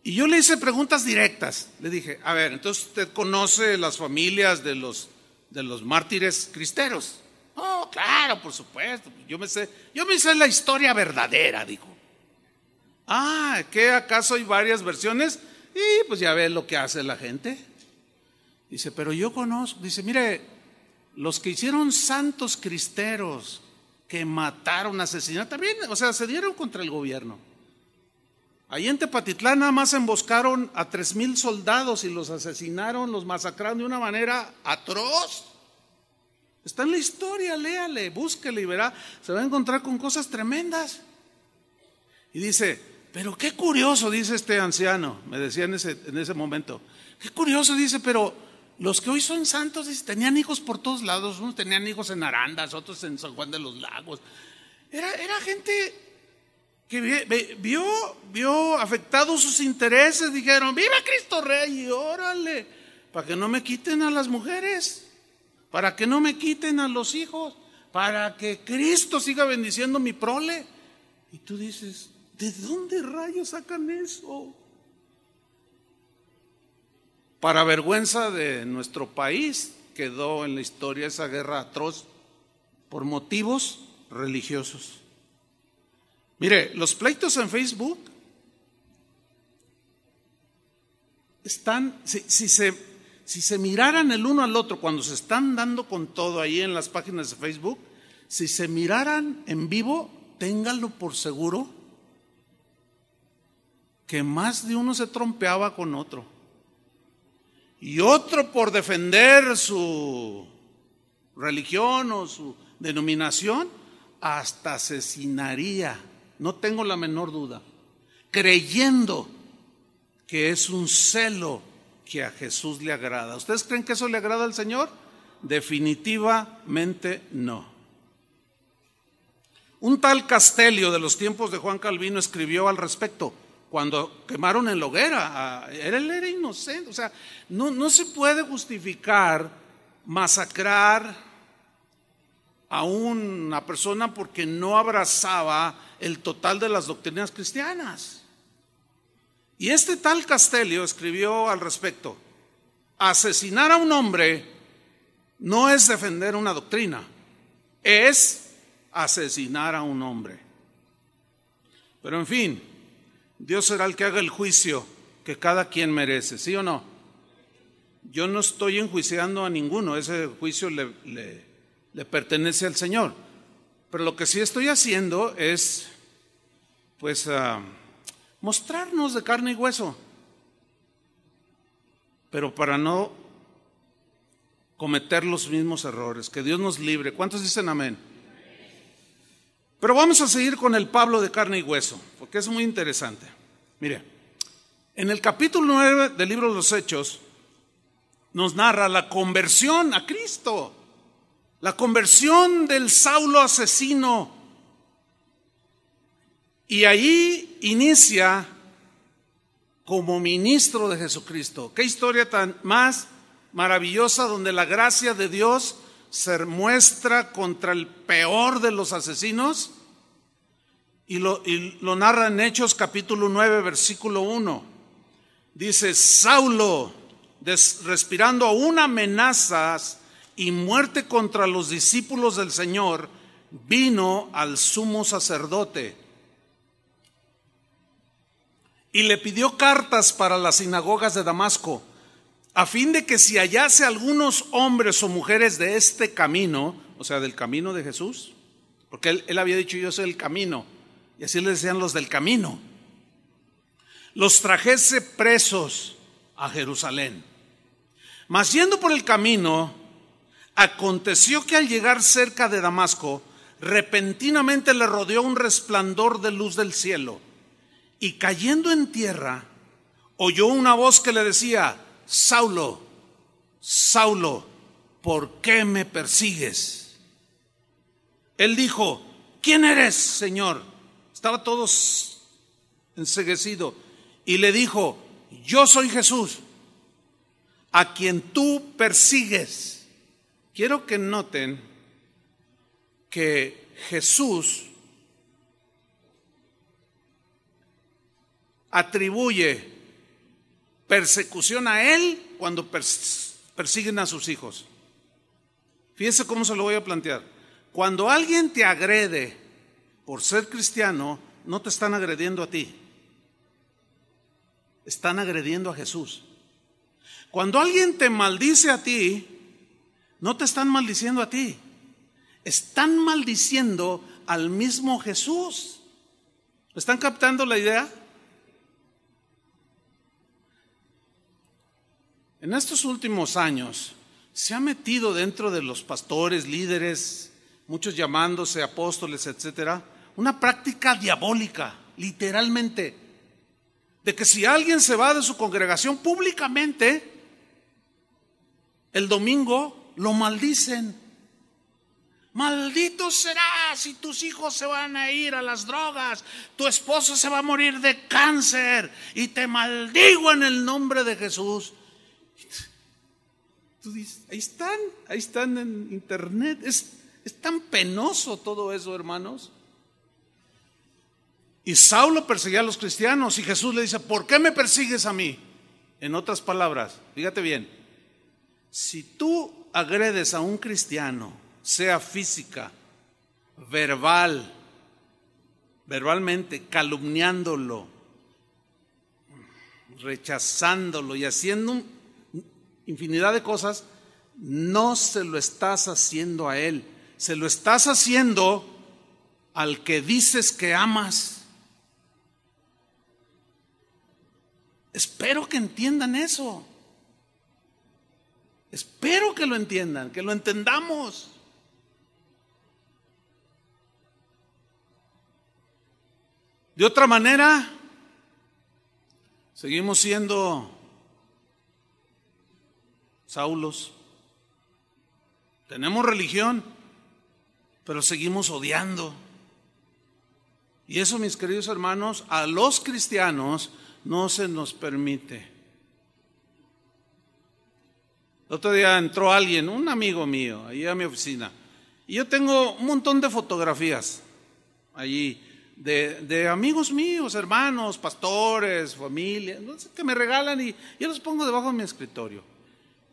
Y yo le hice preguntas directas. Le dije, a ver, entonces usted conoce las familias de los, de los mártires cristeros. Oh, claro, por supuesto. Pues yo me sé, yo me sé la historia verdadera, dijo. Ah, ¿qué acaso hay varias versiones? Y pues ya ve lo que hace la gente. Dice, pero yo conozco. Dice, mire, los que hicieron santos cristeros, que mataron, asesinaron, también, o sea, se dieron contra el gobierno. Ahí en Tepatitlán nada más emboscaron a tres mil soldados y los asesinaron, los masacraron de una manera atroz. Está en la historia, léale, búsquele y verá, se va a encontrar con cosas tremendas. Y dice, pero qué curioso, dice este anciano, me decía en ese, en ese momento, qué curioso, dice, pero los que hoy son santos tenían hijos por todos lados, unos tenían hijos en Arandas, otros en San Juan de los Lagos. Era, era gente que vio, vio afectados sus intereses, dijeron, viva Cristo Rey, y órale, para que no me quiten a las mujeres, para que no me quiten a los hijos, para que Cristo siga bendiciendo mi prole. Y tú dices, ¿de dónde rayos sacan eso? Para vergüenza de nuestro país, quedó en la historia esa guerra atroz por motivos religiosos. Mire, los pleitos en Facebook están, si, se, si se miraran el uno al otro cuando se están dando con todo ahí en las páginas de Facebook, si se miraran en vivo, ténganlo por seguro que más de uno se trompeaba con otro y otro por defender su religión o su denominación, hasta asesinaría, no tengo la menor duda, creyendo que es un celo que a Jesús le agrada. ¿Ustedes creen que eso le agrada al Señor? Definitivamente no. Un tal Castelio de los tiempos de Juan Calvino escribió al respecto cuando quemaron en la hoguera. Él era inocente. O sea, no, no se puede justificar masacrar a una persona porque no abrazaba el total de las doctrinas cristianas. Y este tal Castelio escribió al respecto, asesinar a un hombre no es defender una doctrina, es asesinar a un hombre. Pero en fin, Dios será el que haga el juicio que cada quien merece, ¿sí o no? Yo no estoy enjuiciando a ninguno, ese juicio le, pertenece al Señor. Pero lo que sí estoy haciendo es, pues, ah, mostrarnos de carne y hueso, pero para no cometer los mismos errores. Que Dios nos libre. ¿Cuántos dicen amén? Pero vamos a seguir con el Pablo de carne y hueso, porque es muy interesante. Mire, en el capítulo 9 del libro de los Hechos nos narra la conversión a Cristo, la conversión del Saulo asesino. Y ahí inicia como ministro de Jesucristo. Qué historia tan más maravillosa donde la gracia de Dios ser muestra contra el peor de los asesinos y lo, narra en Hechos capítulo 9, versículo 1. Dice, Saulo, respirando aún amenazas y muerte contra los discípulos del Señor, vino al sumo sacerdote y le pidió cartas para las sinagogas de Damasco a fin de que si hallase algunos hombres o mujeres de este camino, o sea, del camino de Jesús, porque él, había dicho yo soy el camino, y así le decían los del camino, los trajese presos a Jerusalén. Mas yendo por el camino, aconteció que al llegar cerca de Damasco, repentinamente le rodeó un resplandor de luz del cielo, y cayendo en tierra, oyó una voz que le decía, Saulo, Saulo, ¿por qué me persigues? Él dijo, ¿quién eres, Señor? Estaba todo enseguecido y le dijo, yo soy Jesús, a quien tú persigues. Quiero que noten que Jesús atribuye persecución a él cuando persiguen a sus hijos. Fíjense cómo se lo voy a plantear. Cuando alguien te agrede por ser cristiano, no te están agrediendo a ti. Están agrediendo a Jesús. Cuando alguien te maldice a ti, no te están maldiciendo a ti. Están maldiciendo al mismo Jesús. ¿Están captando la idea? en estos últimos años se ha metido dentro de los pastores, líderes, muchos llamándose apóstoles, etcétera, una práctica diabólica, literalmente, de que si alguien se va de su congregación públicamente, el domingo lo maldicen. Maldito será si tus hijos se van a ir a las drogas, tu esposo se va a morir de cáncer y te maldigo en el nombre de Jesús. Tú dices, ahí están, ahí están en internet. Es, es tan penoso todo eso, hermanos. Y Saulo perseguía a los cristianos y Jesús le dice, ¿por qué me persigues a mí? En otras palabras, fíjate bien, si tú agredes a un cristiano, sea física, verbal, verbalmente, calumniándolo, rechazándolo y haciendo un infinidad de cosas, no se lo estás haciendo a Él, se lo estás haciendo al que dices que amas. Espero que entiendan eso. Espero que lo entiendan, que lo entendamos. De otra manera, seguimos siendo Saulos. Tenemos religión, pero seguimos odiando. Y eso, mis queridos hermanos, a los cristianos no se nos permite. otro día entró alguien, un amigo mío, ahí a mi oficina. Y yo tengo un montón de fotografías allí, de, de amigos míos, hermanos, pastores, familia, no sé, que me regalan y yo los pongo debajo de mi escritorio.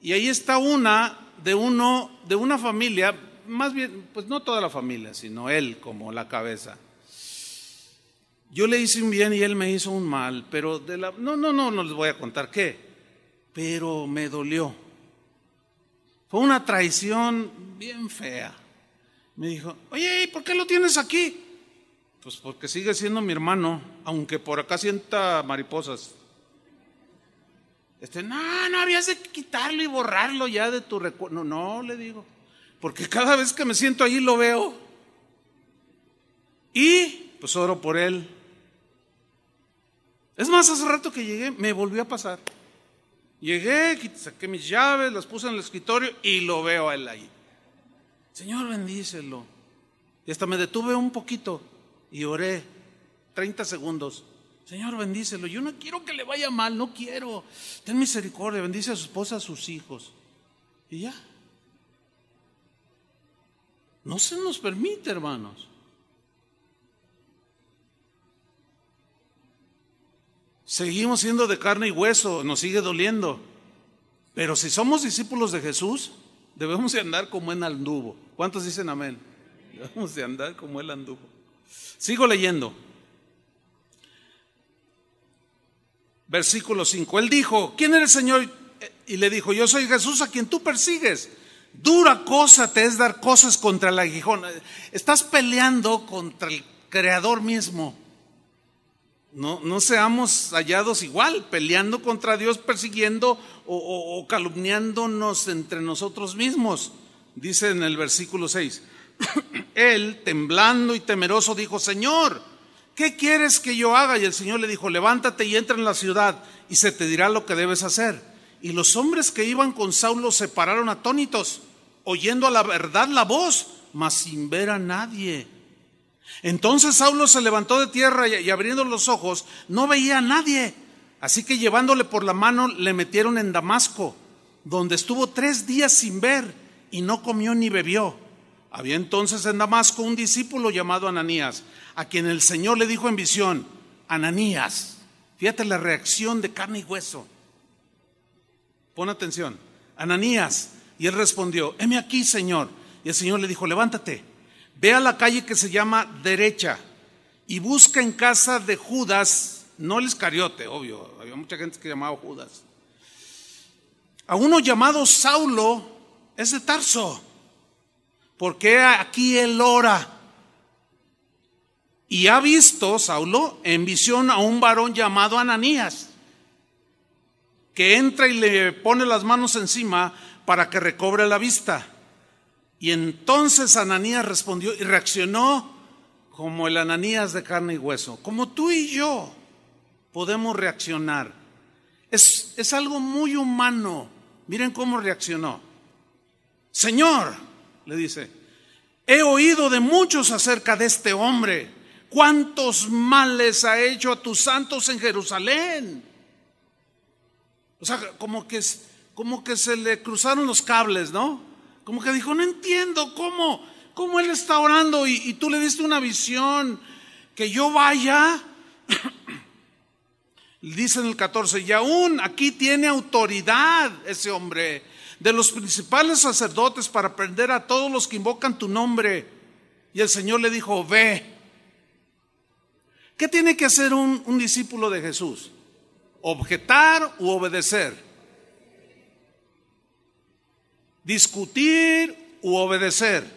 Y ahí está una de uno, de una familia, más bien, pues no toda la familia, sino él como la cabeza. Yo le hice un bien y él me hizo un mal, pero de la, no, no, no, no les voy a contar qué, pero me dolió. Fue una traición bien fea. Me dijo, oye, por qué lo tienes aquí? Pues porque sigue siendo mi hermano, aunque por acá sienta mariposas. Este, no, no habías de quitarlo y borrarlo ya de tu recuerdo. No, no, le digo, porque cada vez que me siento allí lo veo. Y pues oro por él. Es más, hace rato que llegué, me volvió a pasar. Llegué, saqué mis llaves, las puse en el escritorio y lo veo a él ahí. Señor, bendícelo. Y hasta me detuve un poquito y oré 30 segundos. Señor, bendícelo. Yo no quiero que le vaya mal, no quiero. Ten misericordia, bendice a su esposa, a sus hijos. Y ya. No se nos permite, hermanos. Seguimos siendo de carne y hueso, nos sigue doliendo. Pero si somos discípulos de Jesús, debemos de andar como él anduvo. ¿Cuántos dicen amén? Debemos de andar como él anduvo. Sigo leyendo. versículo 5. Él dijo, ¿quién eres Señor? Y le dijo, yo soy Jesús a quien tú persigues. Dura cosa te es dar cosas contra el aguijón. Estás peleando contra el creador mismo. No, no seamos hallados igual, peleando contra Dios, persiguiendo o, o calumniándonos entre nosotros mismos. Dice en el versículo 6, él, temblando y temeroso, dijo, Señor, ¿qué quieres que yo haga? Y el Señor le dijo, levántate y entra en la ciudad y se te dirá lo que debes hacer. Y los hombres que iban con Saulo se pararon atónitos, oyendo a la verdad la voz, mas sin ver a nadie. Entonces Saulo se levantó de tierra y, abriendo los ojos no veía a nadie. Así que llevándole por la mano le metieron en Damasco, donde estuvo tres días sin ver y no comió ni bebió. Había entonces en Damasco un discípulo llamado Ananías, a quien el Señor le dijo en visión, Ananías, fíjate la reacción de carne y hueso. Pon atención, Ananías, y él respondió, heme aquí, Señor. Y el Señor le dijo, levántate, ve a la calle que se llama derecha y busca en casa de Judas, no el Iscariote, obvio, había mucha gente que llamaba Judas, a uno llamado Saulo, es Tarso, porque aquí él ora. Y ha visto Saulo en visión a un varón llamado Ananías, que entra y le pone las manos encima para que recobre la vista. Y entonces Ananías respondió y reaccionó como el Ananías de carne y hueso, como tú y yo podemos reaccionar. Es, es algo muy humano. Miren cómo reaccionó. Señor, le dice, he oído de muchos acerca de este hombre cuántos males ha hecho a tus santos en Jerusalén. O sea, como que, como que se le cruzaron los cables, ¿no? Como que dijo, no entiendo cómo, cómo él está orando y, y tú le diste una visión, que yo vaya. Dice en el 14, y aún aquí tiene autoridad ese hombre de los principales sacerdotes para prender a todos los que invocan tu nombre. Y el Señor le dijo, ve. ¿Qué tiene que hacer un, discípulo de Jesús? ¿Objetar u obedecer? ¿Discutir u obedecer?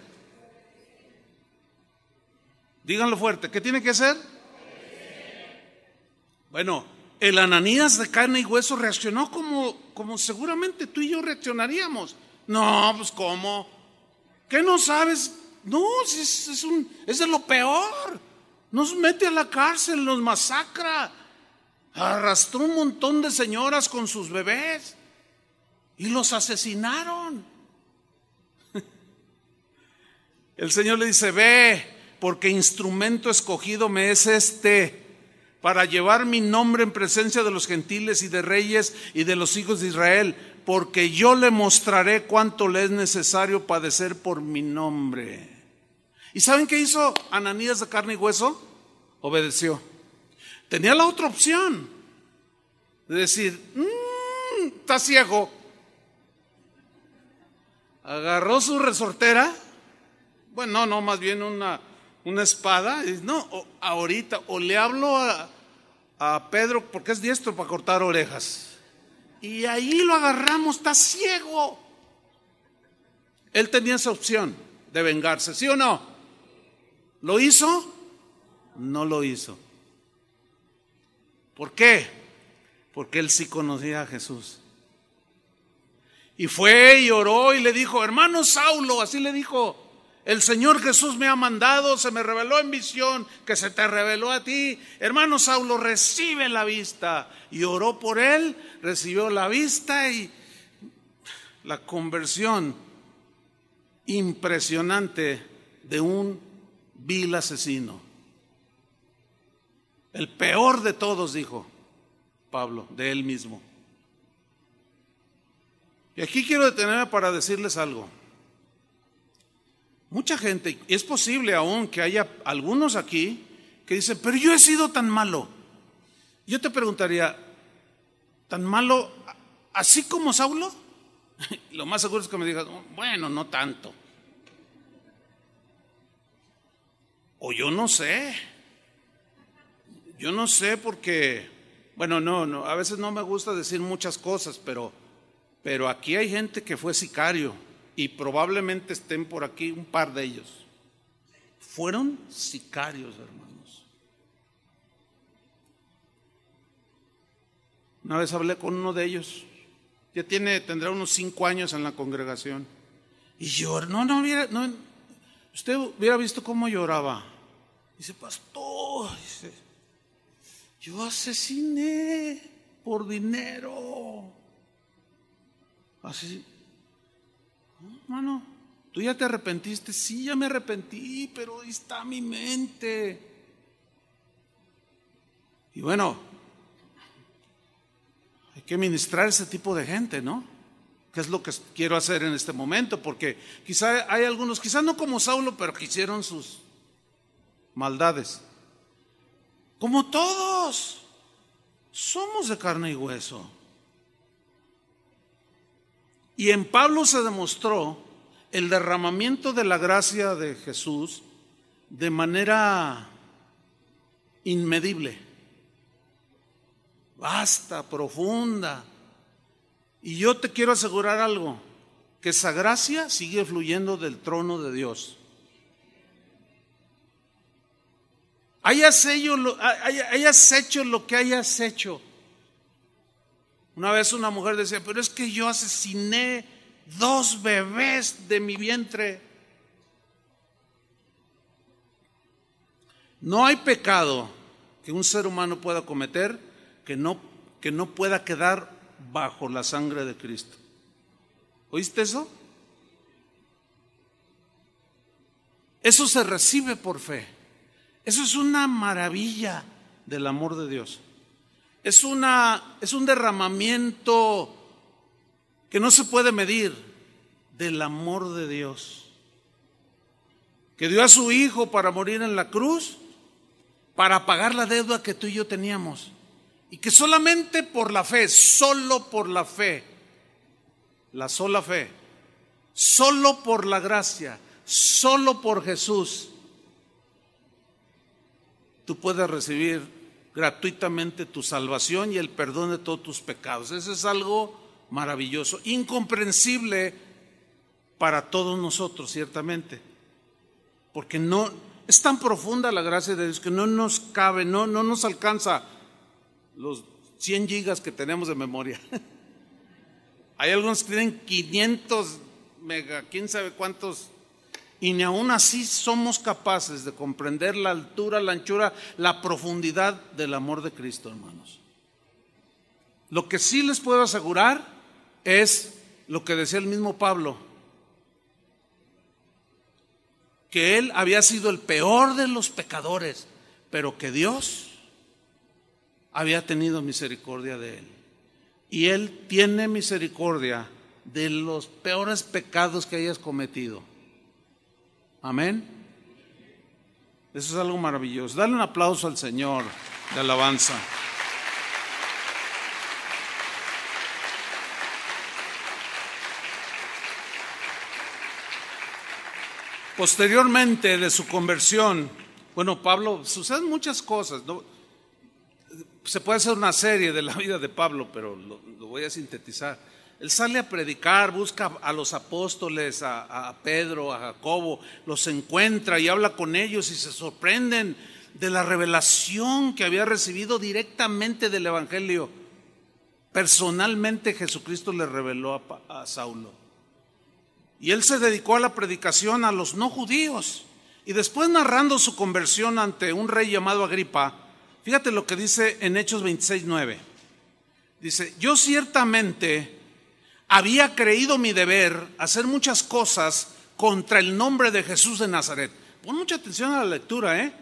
Díganlo fuerte, ¿qué tiene que hacer? Bueno, el Ananías de carne y hueso reaccionó como, como seguramente tú y yo reaccionaríamos. No, pues ¿cómo? ¿Qué no sabes? No, es, es, un, es lo peor. Nos mete a la cárcel, nos masacra. Arrastró un montón de señoras con sus bebés y los asesinaron. El Señor le dice, ve, porque instrumento escogido me es este para llevar mi nombre en presencia de los gentiles y de reyes y de los hijos de Israel, porque yo le mostraré cuánto le es necesario padecer por mi nombre. ¿Y saben qué hizo Ananías de carne y hueso? Obedeció. Tenía la otra opción de decir, mm, está ciego. Agarró su resortera, bueno, no, más bien una, una espada, no, ahorita, o le hablo a, a Pedro, porque es diestro para cortar orejas. Y ahí lo agarramos, está ciego. Él tenía esa opción de vengarse, ¿sí o no? ¿Lo hizo? No lo hizo. ¿Por qué? Porque él sí conocía a Jesús. Y fue y oró y le dijo, hermano Saulo, así le dijo, el Señor Jesús me ha mandado, se me reveló en visión, que se te reveló a ti. Hermano Saulo, recibe la vista. Y oró por él, recibió la vista y la conversión impresionante de un vil asesino. El peor de todos, dijo Pablo, de él mismo. Y aquí quiero detenerme para decirles algo. Mucha gente, y es posible aún que haya algunos aquí que dicen, pero yo he sido tan malo. Yo te preguntaría, ¿tan malo así como Saulo? Lo más seguro es que me digas, bueno, no tanto. O yo no sé. Yo no sé porque, bueno, no, no, a veces no me gusta decir muchas cosas, pero, pero aquí hay gente que fue sicario y probablemente estén por aquí un par de ellos. Fueron sicarios, hermanos. Una vez hablé con uno de ellos, ya tiene, tendrá unos cinco años en la congregación. Y yo, no, no, mira, no, usted hubiera visto cómo lloraba. Dice, pastor, yo asesiné por dinero. Así, mano, tú ya te arrepentiste, sí, ya me arrepentí, pero ahí está mi mente. Y bueno, hay que ministrar ese tipo de gente, ¿no? Que es lo que quiero hacer en este momento, porque quizá hay algunos, quizá no como Saulo, pero que hicieron sus maldades. Como todos, somos de carne y hueso. Y en Pablo se demostró el derramamiento de la gracia de Jesús de manera inmedible, vasta, profunda. Y yo te quiero asegurar algo, que esa gracia sigue fluyendo del trono de Dios. hayas hecho lo, que hayas hecho. Una vez una mujer decía, pero es que yo asesiné dos bebés de mi vientre. No hay pecado que un ser humano pueda cometer que no pueda quedar bajo la sangre de Cristo. ¿Oíste eso? Eso se recibe por fe. Eso es una maravilla del amor de Dios. Es, una, es un derramamiento que no se puede medir del amor de Dios. Que dio a su Hijo para morir en la cruz, para pagar la deuda que tú y yo teníamos. Y que solamente por la fe, solo por la fe, la sola fe, solo por la gracia, solo por Jesús, tú puedas recibir gratuitamente tu salvación y el perdón de todos tus pecados. Eso es algo maravilloso, incomprensible para todos nosotros, ciertamente, porque no es tan profunda la gracia de Dios que no nos cabe, no, no nos alcanza los 100 gigas que tenemos de memoria. Hay algunos que tienen 500 mega, quién sabe cuántos y ni aún así somos capaces de comprender la altura, la anchura, la profundidad del amor de Cristo, hermanos. Lo que sí les puedo asegurar es lo que decía el mismo Pablo, que él había sido el peor de los pecadores, pero que Dios había tenido misericordia de él. Y él tiene misericordia de los peores pecados que hayas cometido Amén. Eso es algo maravilloso. Dale un aplauso al Señor de alabanza. Posteriormente de su conversión, bueno, Pablo, suceden muchas cosas. Se puede hacer una serie de la vida de Pablo, pero lo voy a sintetizar. Él sale a predicar, busca a los apóstoles, a, Pedro, a Jacobo, los encuentra y habla con ellos y se sorprenden de la revelación que había recibido directamente del Evangelio. Personalmente Jesucristo le reveló a, a Saulo. Y él se dedicó a la predicación a los no judíos. Y después narrando su conversión ante un rey llamado Agripa, fíjate lo que dice en Hechos 26.9. Dice, yo ciertamente había creído mi deber hacer muchas cosas contra el nombre de Jesús de Nazaret. Pon mucha atención a la lectura, ¿eh?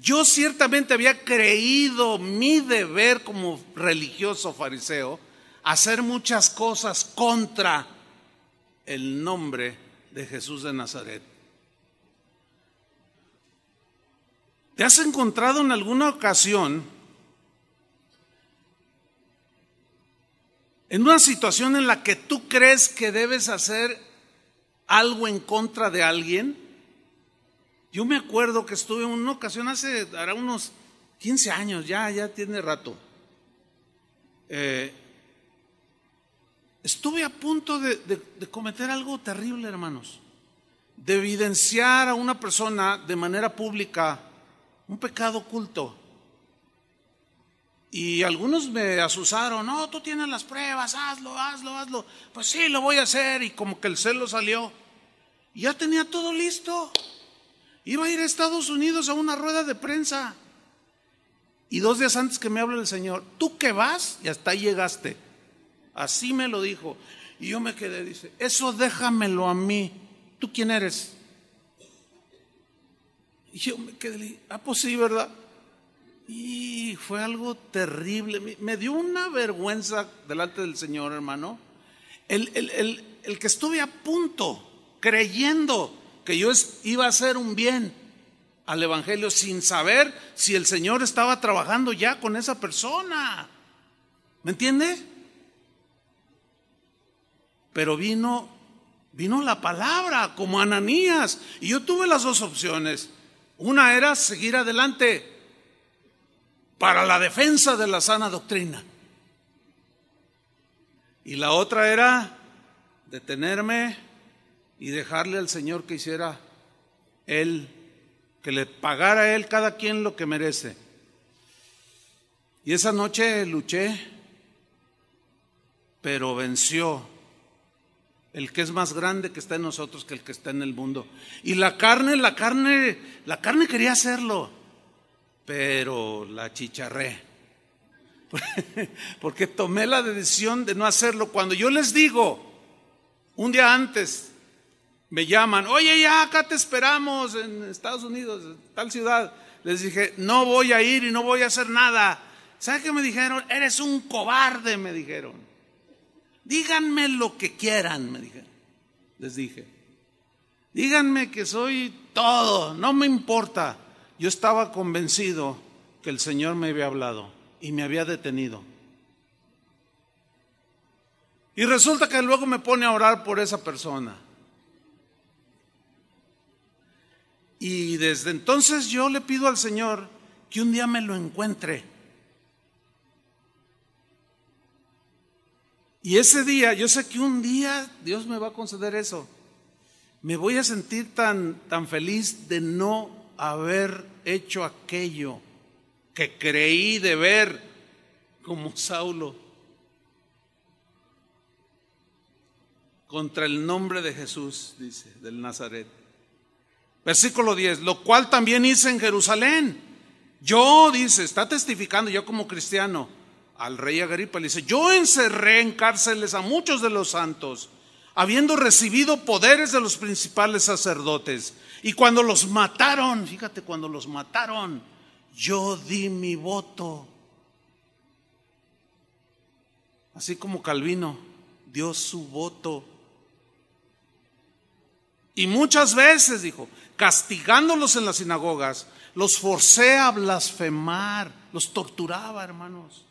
Yo ciertamente había creído mi deber como religioso fariseo hacer muchas cosas contra el nombre de Jesús de Nazaret. ¿Te has encontrado en alguna ocasión en una situación en la que tú crees que debes hacer algo en contra de alguien, yo me acuerdo que estuve en una ocasión hace, unos 15 años, ya, ya tiene rato. Eh, estuve a punto de cometer algo terrible, hermanos, de evidenciar a una persona de manera pública un pecado oculto. Y algunos me asusaron, no, tú tienes las pruebas, hazlo, hazlo, hazlo. Pues sí, lo voy a hacer. Y como que el celo salió. ya tenía todo listo. Iba a ir a Estados Unidos a una rueda de prensa. Y dos días antes que me hable el Señor, tú que vas y hasta ahí llegaste. Así me lo dijo. Y yo me quedé, dice, eso déjamelo a mí. ¿Tú quién eres? Y yo me quedé, ah, pues sí, ¿verdad? Y fue algo terrible. Me dio una vergüenza delante del Señor, hermano. El, que estuve a punto, creyendo que yo iba a hacer un bien al Evangelio sin saber si el Señor estaba trabajando ya con esa persona. ¿Me entiende? Pero vino, vino la palabra como Ananías. Y yo tuve las dos opciones. Una era seguir adelante para la defensa de la sana doctrina. Y la otra era detenerme y dejarle al Señor que hiciera Él, que le pagara a Él cada quien lo que merece. Y esa noche luché, pero venció el que es más grande que está en nosotros que el que está en el mundo. Y la carne, la carne, la carne quería hacerlo pero la chicharré. Porque tomé la decisión de no hacerlo. Cuando yo les digo, un día antes, me llaman, oye, ya acá te esperamos en Estados Unidos, en tal ciudad. Les dije, no voy a ir y no voy a hacer nada. ¿Sabes qué me dijeron? Eres un cobarde, me dijeron. Díganme lo que quieran, me dijeron. Les dije. Díganme que soy todo, no me importa. Yo estaba convencido que el Señor me había hablado y me había detenido. Y resulta que luego me pone a orar por esa persona. Y desde entonces yo le pido al Señor que un día me lo encuentre. Y ese día, yo sé que un día Dios me va a conceder eso. Me voy a sentir tan, tan feliz de no haber hecho aquello que creí deber como Saulo contra el nombre de Jesús, dice, del Nazaret. Versículo 10, lo cual también hice en Jerusalén. Yo, dice, está testificando yo como cristiano al rey Agripa, le dice, yo encerré en cárceles a muchos de los santos habiendo recibido poderes de los principales sacerdotes. Y cuando los mataron, fíjate, cuando los mataron, yo di mi voto. Así como Calvino dio su voto. Y muchas veces, dijo, castigándolos en las sinagogas, los forcé a blasfemar, los torturaba, hermanos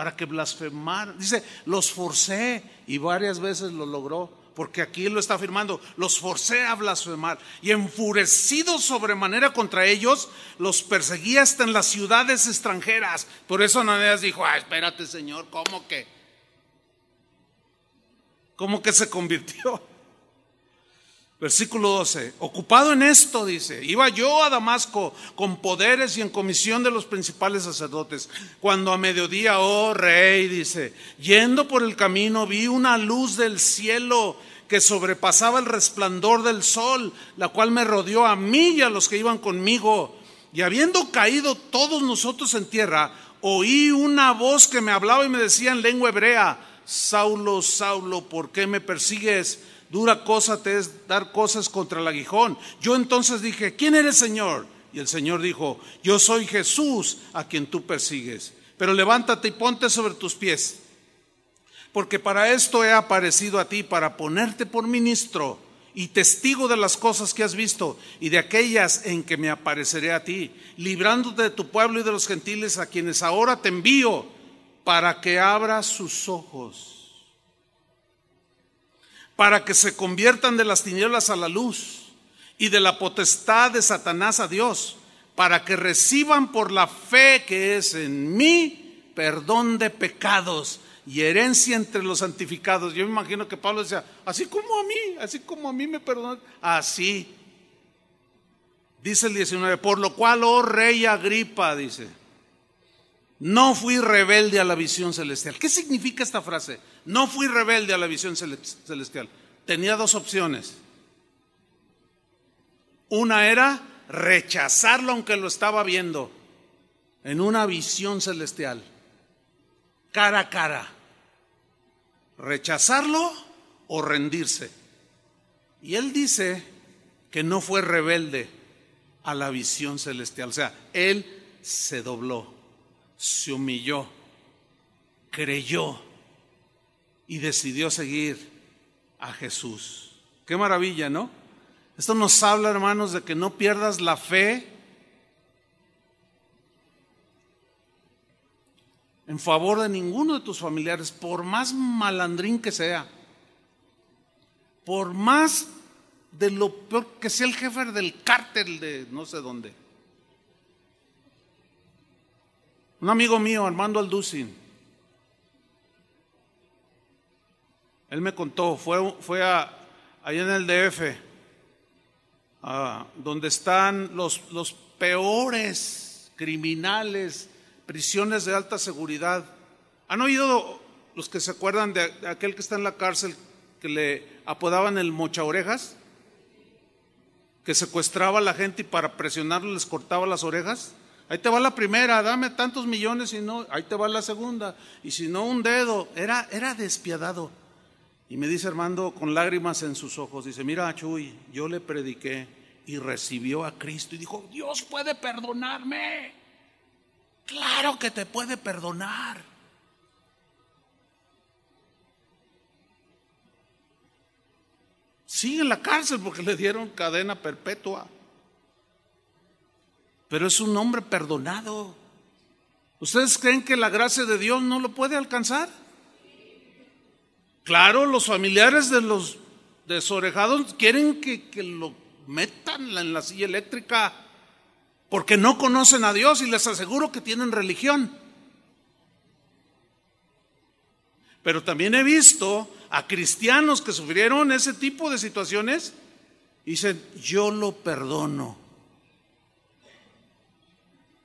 para que blasfemar, Dice, los forcé y varias veces lo logró, porque aquí lo está afirmando, los forcé a blasfemar. Y enfurecido sobremanera contra ellos, los perseguía hasta en las ciudades extranjeras. Por eso Ananías dijo, ah, espérate Señor, ¿cómo que? ¿Cómo que se convirtió? Versículo 12. Ocupado en esto, dice, iba yo a Damasco con poderes y en comisión de los principales sacerdotes. Cuando a mediodía, oh rey, dice, yendo por el camino vi una luz del cielo que sobrepasaba el resplandor del sol, la cual me rodeó a mí y a los que iban conmigo. Y habiendo caído todos nosotros en tierra, oí una voz que me hablaba y me decía en lengua hebrea, Saulo, Saulo, ¿por qué me persigues? dura cosa te es dar cosas contra el aguijón. Yo entonces dije, ¿quién eres Señor? Y el Señor dijo, yo soy Jesús a quien tú persigues, pero levántate y ponte sobre tus pies, porque para esto he aparecido a ti, para ponerte por ministro y testigo de las cosas que has visto y de aquellas en que me apareceré a ti, librándote de tu pueblo y de los gentiles a quienes ahora te envío, para que abras sus ojos para que se conviertan de las tinieblas a la luz y de la potestad de Satanás a Dios, para que reciban por la fe que es en mí perdón de pecados y herencia entre los santificados. Yo me imagino que Pablo decía, así como a mí, así como a mí me perdonan, así. Dice el 19, por lo cual, oh rey Agripa, dice, no fui rebelde a la visión celestial. ¿Qué significa esta frase? No fui rebelde a la visión celestial. Tenía dos opciones. Una era rechazarlo aunque lo estaba viendo en una visión celestial, cara a cara. Rechazarlo o rendirse. Y él dice que no fue rebelde a la visión celestial. O sea, él se dobló, se humilló, creyó y decidió seguir a Jesús. Qué maravilla, ¿no? Esto nos habla, hermanos, de que no pierdas la fe en favor de ninguno de tus familiares, por más malandrín que sea, por más de lo peor que sea el jefe del cártel de no sé dónde. Un amigo mío, Armando Alducin, Él me contó, fue, fue a, allá en el DF, donde están los, los peores criminales, prisiones de alta seguridad. ¿Han oído los que se acuerdan de aquel que está en la cárcel que le apodaban el mocha orejas? Que secuestraba a la gente y para presionarlo les cortaba las orejas. Ahí te va la primera, dame tantos millones y no, ahí te va la segunda. Y si no, un dedo. Era, era despiadado. Y me dice Armando con lágrimas en sus ojos, dice, mira Chuy, yo le prediqué y recibió a Cristo y dijo, Dios puede perdonarme. Claro que te puede perdonar. Sigue en la cárcel porque le dieron cadena perpetua. Pero es un hombre perdonado. ¿Ustedes creen que la gracia de Dios no lo puede alcanzar? Claro, los familiares de los desorejados quieren que, lo metan en la silla eléctrica porque no conocen a Dios y les aseguro que tienen religión. Pero también he visto a cristianos que sufrieron ese tipo de situaciones y dicen, yo lo perdono.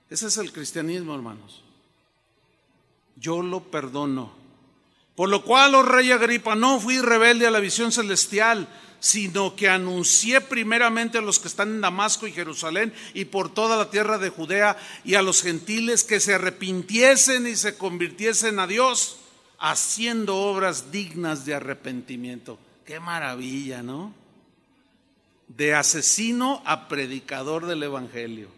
Ese es el cristianismo, hermanos. Yo lo perdono. Por lo cual, oh rey Agripa, no fui rebelde a la visión celestial, sino que anuncié primeramente a los que están en Damasco y Jerusalén y por toda la tierra de Judea y a los gentiles que se arrepintiesen y se convirtiesen a Dios, haciendo obras dignas de arrepentimiento. Qué maravilla, ¿no? De asesino a predicador del Evangelio.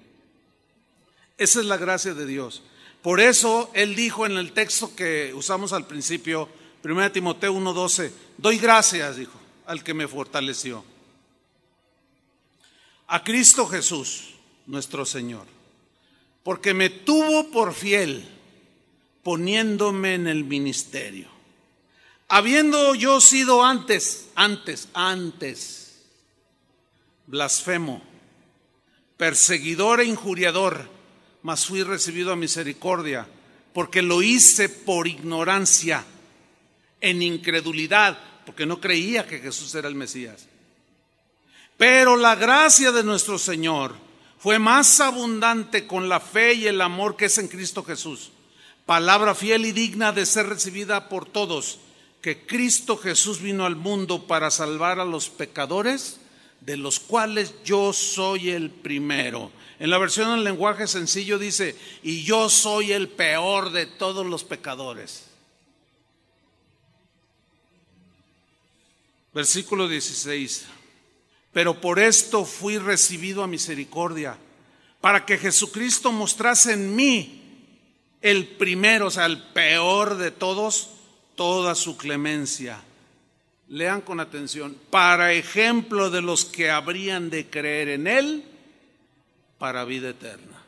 Esa es la gracia de Dios. Por eso él dijo en el texto que usamos al principio, 1 Timoteo 1:12, doy gracias, dijo, al que me fortaleció. A Cristo Jesús, nuestro Señor, porque me tuvo por fiel poniéndome en el ministerio. Habiendo yo sido antes, antes, antes, blasfemo, perseguidor e injuriador, mas fui recibido a misericordia, porque lo hice por ignorancia, en incredulidad, porque no creía que Jesús era el Mesías. Pero la gracia de nuestro Señor fue más abundante con la fe y el amor que es en Cristo Jesús, palabra fiel y digna de ser recibida por todos, que Cristo Jesús vino al mundo para salvar a los pecadores, de los cuales yo soy el primero. En la versión en lenguaje sencillo dice, y yo soy el peor de todos los pecadores. Versículo 16. Pero por esto fui recibido a misericordia, para que Jesucristo mostrase en mí el primero, o sea, el peor de todos, toda su clemencia. Lean con atención, para ejemplo de los que habrían de creer en él para vida eterna.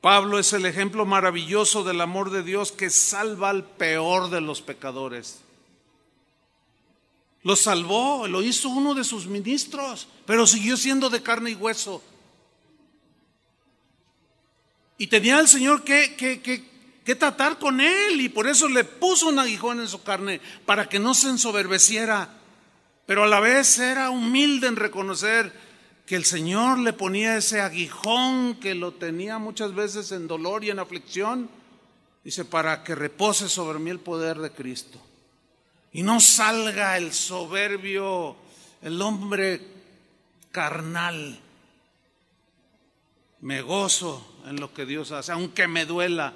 Pablo es el ejemplo maravilloso del amor de Dios que salva al peor de los pecadores. Lo salvó, lo hizo uno de sus ministros, pero siguió siendo de carne y hueso. Y tenía el Señor que, que, que, tratar con él y por eso le puso un aguijón en su carne para que no se ensoberbeciera pero a la vez era humilde en reconocer que el Señor le ponía ese aguijón que lo tenía muchas veces en dolor y en aflicción, dice, para que repose sobre mí el poder de Cristo. Y no salga el soberbio, el hombre carnal. Me gozo en lo que Dios hace, aunque me duela.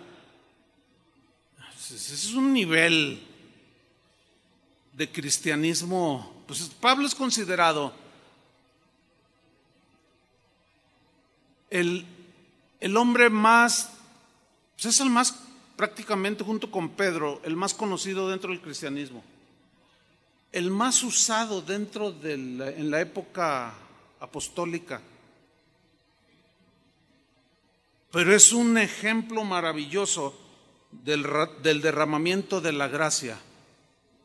Ese es un nivel de cristianismo pues Pablo es considerado el, hombre más, pues, es el más prácticamente junto con Pedro, el más conocido dentro del cristianismo, el más usado dentro de la, en la época apostólica. Pero es un ejemplo maravilloso del derramamiento de la gracia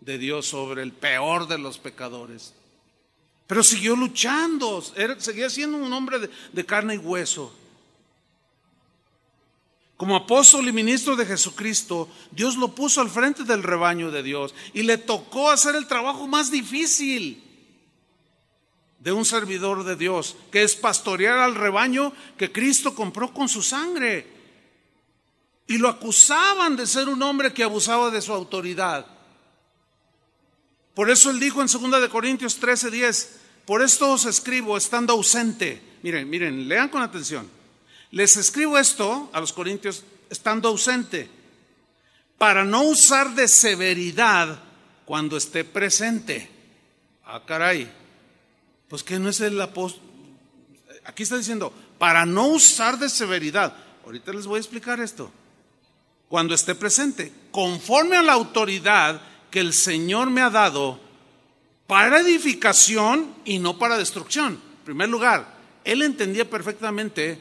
de Dios sobre el peor de los pecadores. Pero siguió luchando, seguía siendo un hombre de carne y hueso. Como apóstol y ministro de Jesucristo, Dios lo puso al frente del rebaño de Dios y le tocó hacer el trabajo más difícil de un servidor de Dios, que es pastorear al rebaño que Cristo compró con su sangre. Y lo acusaban de ser un hombre que abusaba de su autoridad. Por eso él dijo en 2 Corintios 13, 10, por esto os escribo estando ausente. Miren, miren, lean con atención. Les escribo esto a los corintios estando ausente, para no usar de severidad cuando esté presente. Ah, caray. Pues que no es el apóstol. Aquí está diciendo, para no usar de severidad. Ahorita les voy a explicar esto. Cuando esté presente, conforme a la autoridad que el Señor me ha dado para edificación y no para destrucción. En primer lugar, él entendía perfectamente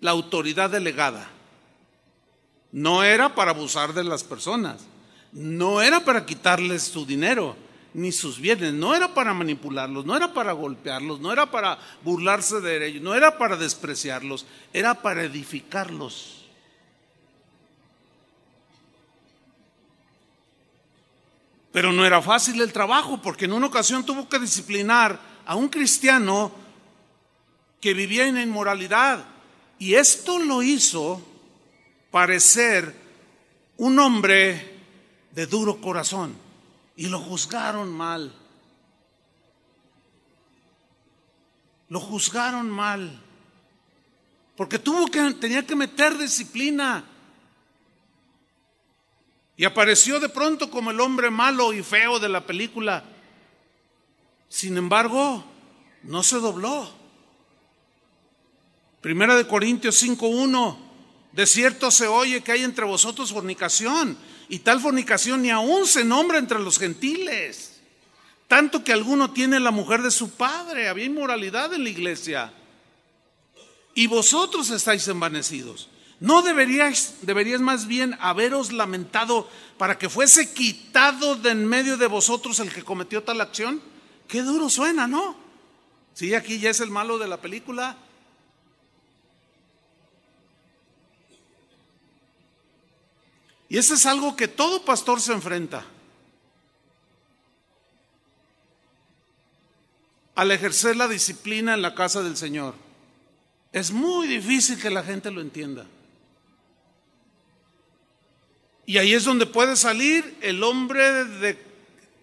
la autoridad delegada. No era para abusar de las personas, no era para quitarles su dinero ni sus bienes, no era para manipularlos, no era para golpearlos, no era para burlarse de ellos, no era para despreciarlos, era para edificarlos. Pero no era fácil el trabajo porque en una ocasión tuvo que disciplinar a un cristiano que vivía en inmoralidad. Y esto lo hizo parecer un hombre de duro corazón. Y lo juzgaron mal. Lo juzgaron mal. Porque tuvo que, tenía que meter disciplina y apareció de pronto como el hombre malo y feo de la película. Sin embargo, no se dobló. Primera de Corintios 5.1. De cierto se oye que hay entre vosotros fornicación, y tal fornicación ni aún se nombra entre los gentiles. Tanto que alguno tiene la mujer de su padre. Había inmoralidad en la iglesia. Y vosotros estáis envanecidos. ¿No deberíais, deberíais más bien haberos lamentado para que fuese quitado de en medio de vosotros el que cometió tal acción? Qué duro suena, ¿no? Sí, aquí ya es el malo de la película. Y eso es algo que todo pastor se enfrenta. Al ejercer la disciplina en la casa del Señor. Es muy difícil que la gente lo entienda. Y ahí es donde puede salir el hombre de,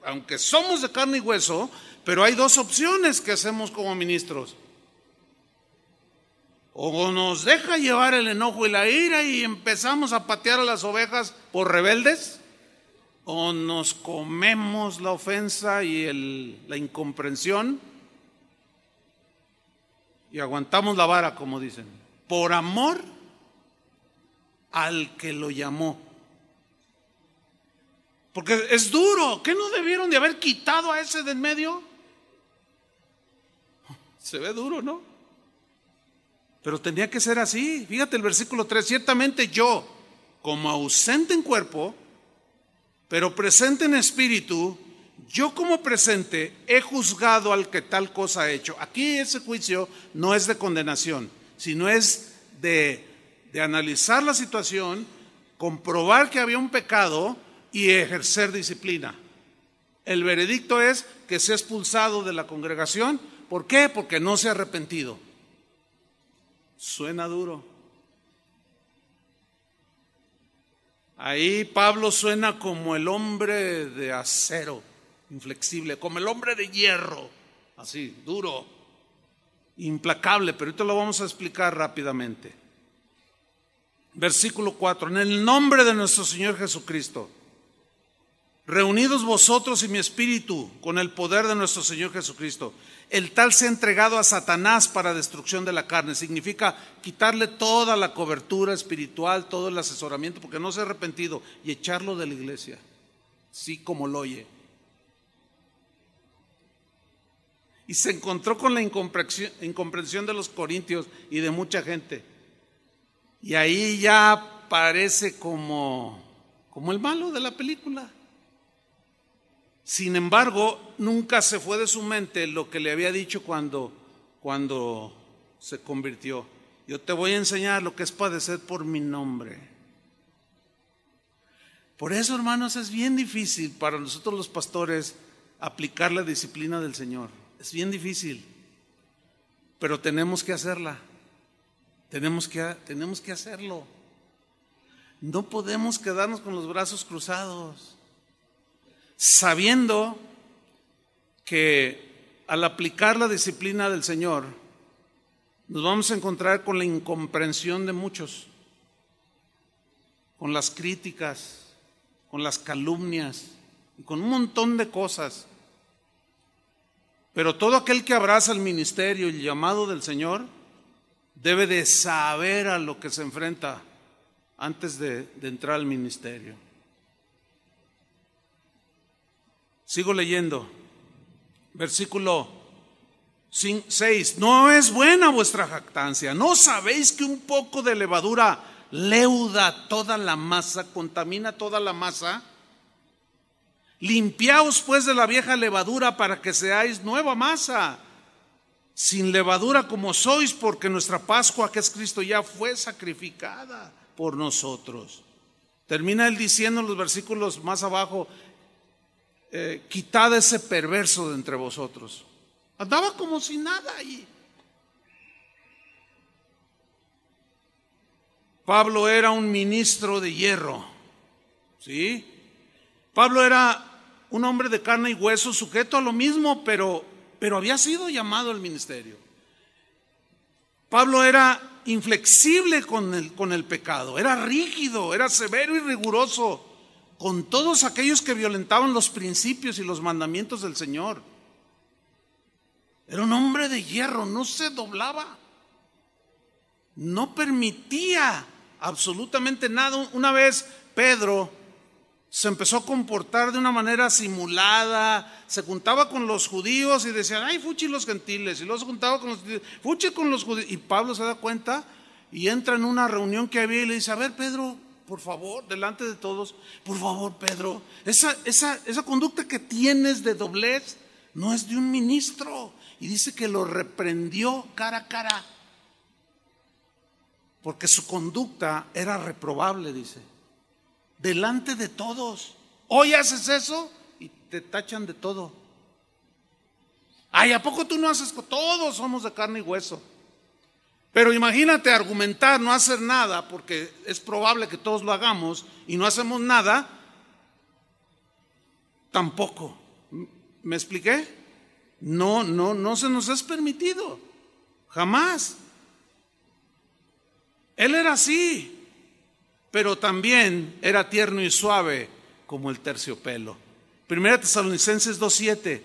aunque somos de carne y hueso, pero hay dos opciones que hacemos como ministros. O nos deja llevar el enojo y la ira y empezamos a patear a las ovejas por rebeldes, o nos comemos la ofensa y la incomprensión y aguantamos la vara, como dicen, por amor al que lo llamó. Porque es duro. ¿Qué no debieron de haber quitado a ese del medio? Se ve duro, ¿no? Pero tenía que ser así. Fíjate el versículo 3. Ciertamente yo, como ausente en cuerpo, pero presente en espíritu, yo como presente he juzgado al que tal cosa ha hecho. Aquí ese juicio no es de condenación, sino es de, de analizar la situación, comprobar que había un pecado y ejercer disciplina. El veredicto es que ha expulsado de la congregación. ¿Por qué? Porque no se ha arrepentido. Suena duro. Ahí Pablo suena como el hombre de acero, inflexible, como el hombre de hierro, así, duro, implacable, pero ahorita lo vamos a explicar rápidamente. Versículo 4, en el nombre de nuestro Señor Jesucristo reunidos vosotros y mi espíritu con el poder de nuestro Señor Jesucristo. El tal se ha entregado a Satanás para destrucción de la carne. Significa quitarle toda la cobertura espiritual, todo el asesoramiento, porque no se ha arrepentido, y echarlo de la iglesia, sí como lo oye. Y se encontró con la incomprensión de los corintios y de mucha gente. Y ahí ya parece como, como el malo de la película. Sin embargo, nunca se fue de su mente lo que le había dicho cuando, cuando se convirtió. Yo te voy a enseñar lo que es padecer por mi nombre. Por eso, hermanos, es bien difícil para nosotros los pastores aplicar la disciplina del Señor. Es bien difícil, pero tenemos que hacerla. Tenemos que, tenemos que hacerlo. No podemos quedarnos con los brazos cruzados sabiendo que al aplicar la disciplina del Señor, nos vamos a encontrar con la incomprensión de muchos, con las críticas, con las calumnias con un montón de cosas. Pero todo aquel que abraza el ministerio y el llamado del Señor debe de saber a lo que se enfrenta antes de entrar al ministerio. Sigo leyendo. Versículo 6. No es buena vuestra jactancia. ¿No sabéis que un poco de levadura leuda toda la masa, contamina toda la masa? Limpiaos pues de la vieja levadura para que seáis nueva masa, sin levadura como sois, porque nuestra Pascua, que es Cristo, ya fue sacrificada por nosotros. Termina él diciendo los versículos más abajo, eh, quitad ese perverso de entre vosotros. Andaba como si nada ahí. Pablo era un ministro de hierro, ¿sí? Pablo era un hombre de carne y hueso, sujeto a lo mismo, pero, pero había sido llamado al ministerio. Pablo era inflexible con el, con el pecado, era rígido, era severo y riguroso con todos aquellos que violentaban los principios y los mandamientos del Señor. Era un hombre de hierro, no se doblaba. No permitía absolutamente nada. Una vez Pedro se empezó a comportar de una manera simulada, se juntaba con los judíos y decían, ay, fuchi los gentiles, y luego se juntaba con los fuchi con los judíos. Y Pablo se da cuenta y entra en una reunión que había y le dice, a ver, Pedro, por favor, delante de todos, por favor, Pedro, esa, conducta que tienes de doblez no es de un ministro. Y dice que lo reprendió cara a cara, porque su conducta era reprobable, dice, delante de todos. Hoy haces eso y te tachan de todo. Ay, ¿a poco tú no haces? Todos somos de carne y hueso. Pero imagínate argumentar, no hacer nada, porque es probable que todos lo hagamos y no hacemos nada, tampoco. ¿Me expliqué? No, no, no se nos es permitido. Jamás. Él era así, pero también era tierno y suave como el terciopelo. Primera Tesalonicenses 2.7.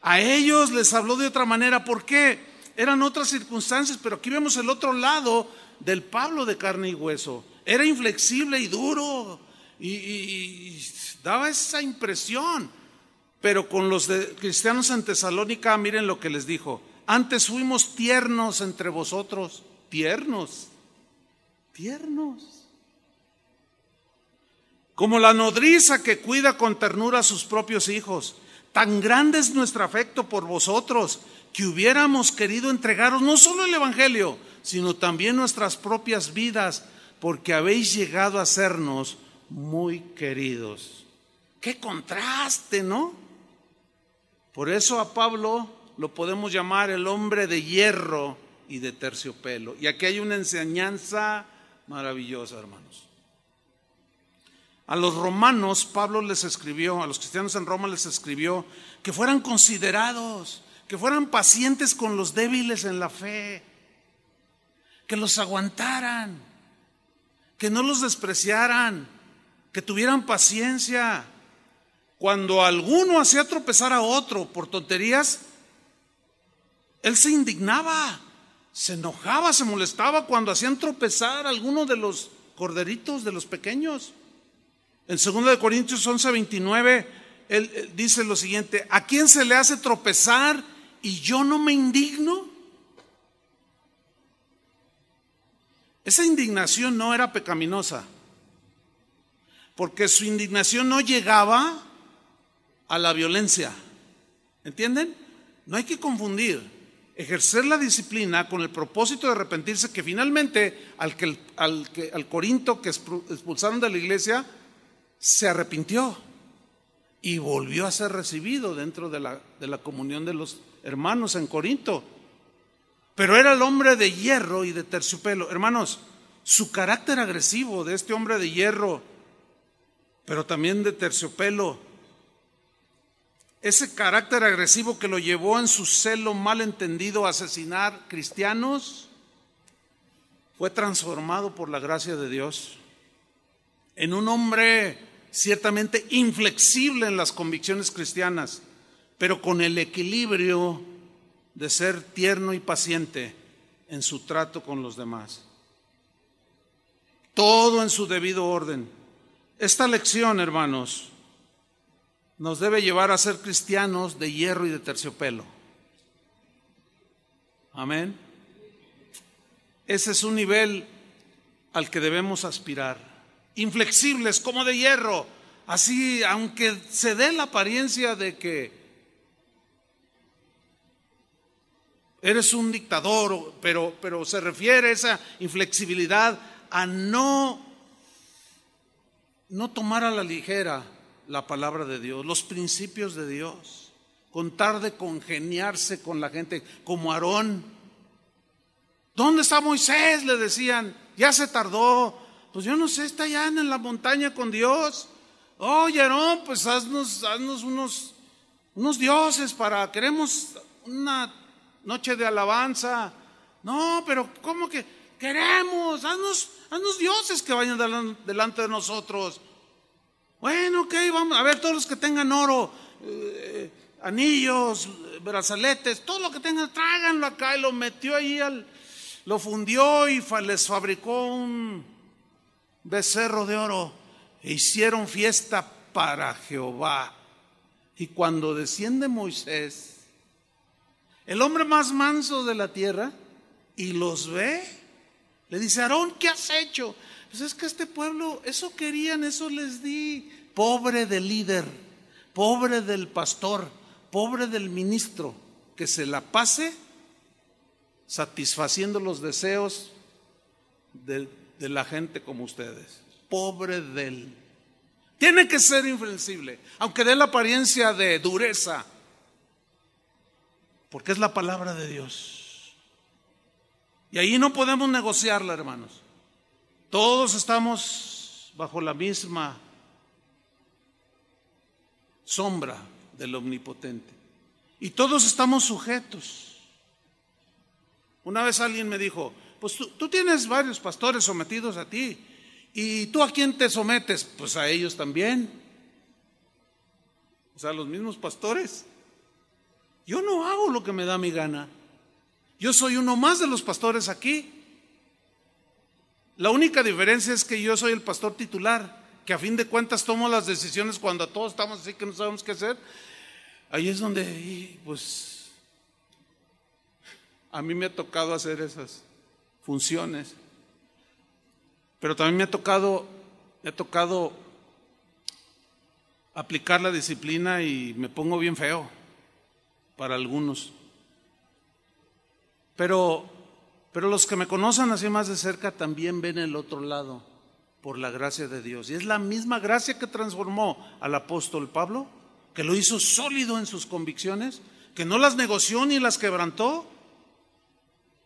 A ellos les habló de otra manera. ¿Por qué? eran otras circunstancias, pero aquí vemos el otro lado del Pablo de carne y hueso. Era inflexible y duro y, daba esa impresión. Pero con los de cristianos en Tesalónica, miren lo que les dijo. Antes fuimos tiernos entre vosotros, tiernos, tiernos como la nodriza que cuida con ternura a sus propios hijos. Tan grande es nuestro afecto por vosotros que hubiéramos querido entregaros no solo el Evangelio, sino también nuestras propias vidas, porque habéis llegado a sernos muy queridos. Qué contraste, ¿no? Por eso a Pablo lo podemos llamar el hombre de hierro y de terciopelo. Y aquí hay una enseñanza maravillosa, hermanos. A los romanos Pablo les escribió, a los cristianos en Roma les escribió que fueran considerados, fueran pacientes con los débiles en la fe, que los aguantaran, que no los despreciaran, que tuvieran paciencia. Cuando alguno hacía tropezar a otro por tonterías, él se indignaba, se enojaba, se molestaba cuando hacían tropezar a alguno de los corderitos, de los pequeños. En 2 Corintios 11, 29, él, dice lo siguiente, ¿a quién se le hace tropezar? y yo no me indigno. Esa indignación no era pecaminosa, porque su indignación no llegaba a la violencia. ¿Entienden? No hay que confundir ejercer la disciplina con el propósito de arrepentirse, que finalmente al, que, al, Corinto que expulsaron de la iglesia, se arrepintió y volvió a ser recibido dentro de la comunión de los hermanos en Corinto, pero era el hombre de hierro y de terciopelo. Hermanos, su carácter agresivo de este hombre de hierro, pero también de terciopelo, ese carácter agresivo que lo llevó en su celo malentendido a asesinar cristianos, fue transformado por la gracia de Dios en un hombre ciertamente inflexible en las convicciones cristianas pero con el equilibrio de ser tierno y paciente en su trato con los demás. Todo en su debido orden. Esta lección, hermanos, nos debe llevar a ser cristianos de hierro y de terciopelo. Amén. Ese es un nivel al que debemos aspirar. Inflexibles como de hierro. Así, aunque se dé la apariencia de que eres un dictador, pero, pero se refiere esa inflexibilidad a no, no tomar a la ligera la palabra de Dios, los principios de Dios, contar de congeniarse con la gente, como Aarón. ¿Dónde está Moisés? Le decían, ya se tardó. Pues yo no sé, está allá en la montaña con Dios. Oye, Aarón, pues haznos, unos, unos dioses para, queremos una noche de alabanza. No, pero ¿cómo que queremos? Haznos, haznos dioses que vayan delante de nosotros. Bueno, ok, vamos a ver todos los que tengan oro, eh, anillos, brazaletes, todo lo que tengan, tráiganlo acá y lo metió ahí, al, lo fundió y les fabricó un becerro de oro. E hicieron fiesta para Jehová. Y cuando desciende Moisés, el hombre más manso de la tierra, y los ve. Le dice, Aarón, ¿qué has hecho? Pues es que este pueblo, eso querían, eso les di. Pobre del líder, pobre del pastor, pobre del ministro, que se la pase satisfaciendo los deseos de, la gente como ustedes. Pobre del. Tiene que ser inflexible, aunque dé la apariencia de dureza, porque es la palabra de Dios. Y ahí no podemos negociarla, hermanos. Todos estamos bajo la misma sombra del omnipotente. Y todos estamos sujetos. Una vez alguien me dijo, pues tú, tienes varios pastores sometidos a ti. ¿Y tú a quién te sometes? Pues a ellos también. O sea, los mismos pastores. Yo no hago lo que me da mi gana. Yo soy uno más de los pastores aquí. La única diferencia es que yo soy el pastor titular, que a fin de cuentas tomo las decisiones cuando todos estamos así que no sabemos qué hacer. Ahí es donde, pues, a mí me ha tocado hacer esas funciones. Pero también me ha tocado, me ha tocado aplicar la disciplina y me pongo bien feo para algunos. Pero, pero los que me conocen así más de cerca también ven el otro lado por la gracia de Dios. Y es la misma gracia que transformó al apóstol Pablo, que lo hizo sólido en sus convicciones, que no las negoció ni las quebrantó,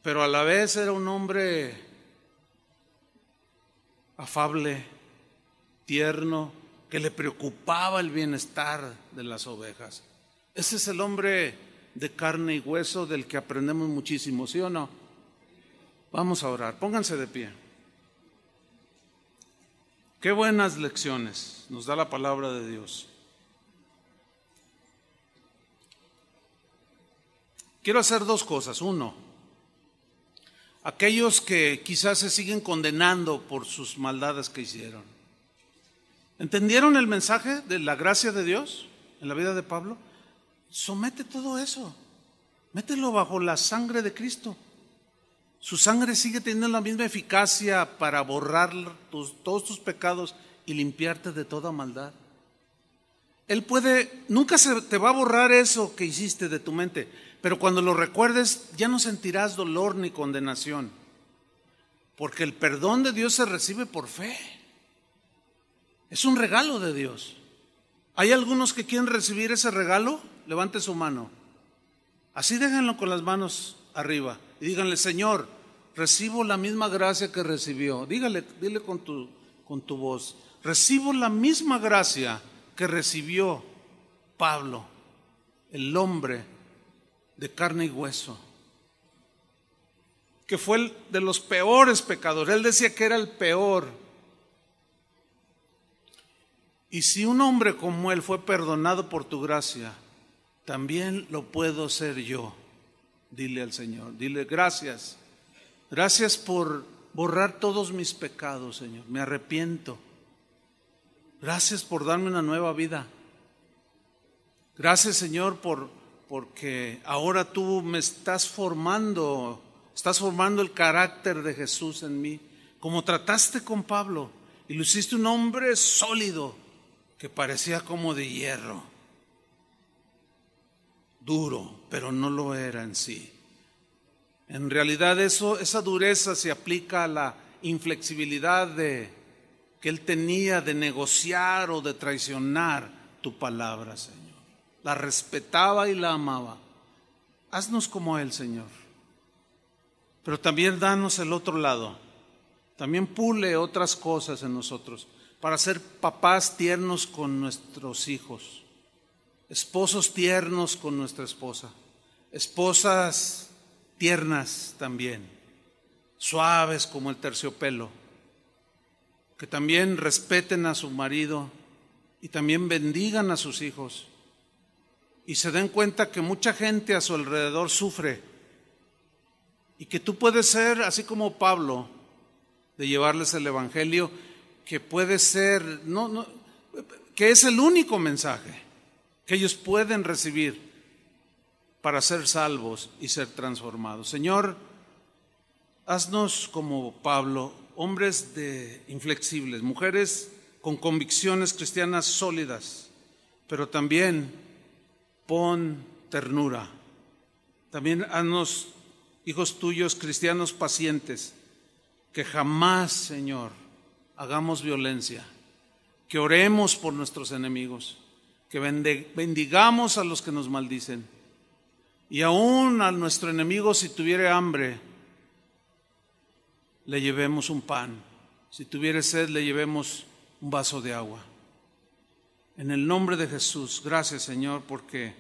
pero a la vez era un hombre afable, tierno, que le preocupaba el bienestar de las ovejas. Ese es el hombre de carne y hueso del que aprendemos muchísimo, ¿sí o no? Vamos a orar, pónganse de pie. Qué buenas lecciones nos da la palabra de Dios. Quiero hacer dos cosas. Uno, aquellos que quizás se siguen condenando por sus maldades que hicieron. ¿Entendieron el mensaje de la gracia de Dios en la vida de Pablo? Somete todo eso. Mételo bajo la sangre de Cristo. Su sangre sigue teniendo la misma eficacia para borrar todos tus pecados y limpiarte de toda maldad. Él puede, nunca se te va a borrar eso que hiciste de tu mente, pero cuando lo recuerdes ya no sentirás dolor ni condenación, porque el perdón de Dios se recibe por fe. Es un regalo de Dios. ¿Hay algunos que quieren recibir ese regalo? levante su mano. Así déjenlo con las manos arriba y díganle, Señor, recibo la misma gracia que recibió. Dígale, dile con tu, con tu voz, recibo la misma gracia que recibió Pablo, el hombre de carne y hueso, que fue el de los peores pecadores. Él decía que era el peor. Y si un hombre como él fue perdonado por tu gracia, también lo puedo ser yo. Dile al Señor, dile gracias. Gracias por borrar todos mis pecados, Señor. Me arrepiento. Gracias por darme una nueva vida. Gracias, Señor, por porque ahora tú me estás formando, estás formando el carácter de Jesús en mí, como trataste con Pablo y lo hiciste un hombre sólido que parecía como de hierro duro, pero no lo era en sí. En realidad eso, esa dureza se aplica a la inflexibilidad de, que él tenía de negociar o de traicionar tu palabra, Señor. La respetaba y la amaba. Haznos como él, Señor. Pero también danos el otro lado. También pule otras cosas en nosotros para ser papás tiernos con nuestros hijos esposos tiernos con nuestra esposa, esposas tiernas también, suaves como el terciopelo, que también respeten a su marido y también bendigan a sus hijos y se den cuenta que mucha gente a su alrededor sufre y que tú puedes ser, así como Pablo, de llevarles el Evangelio, que puede ser, no, no, que es el único mensaje que ellos pueden recibir para ser salvos y ser transformados. Señor, haznos como Pablo, hombres de inflexibles, mujeres con convicciones cristianas sólidas, pero también pon ternura. También haznos hijos tuyos cristianos pacientes, que jamás, Señor, hagamos violencia, que oremos por nuestros enemigos que bendigamos a los que nos maldicen. Y aún a nuestro enemigo, si tuviera hambre, le llevemos un pan. Si tuviera sed, le llevemos un vaso de agua. En el nombre de Jesús, gracias Señor, porque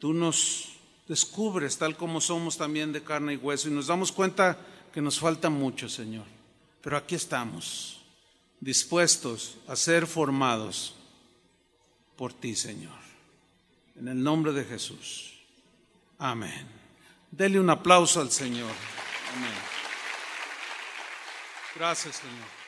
tú nos descubres tal como somos también de carne y hueso y nos damos cuenta que nos falta mucho, Señor. Pero aquí estamos, dispuestos a ser formados por ti, Señor. En el nombre de Jesús. Amén. Dele un aplauso al Señor. Amén. Gracias, Señor.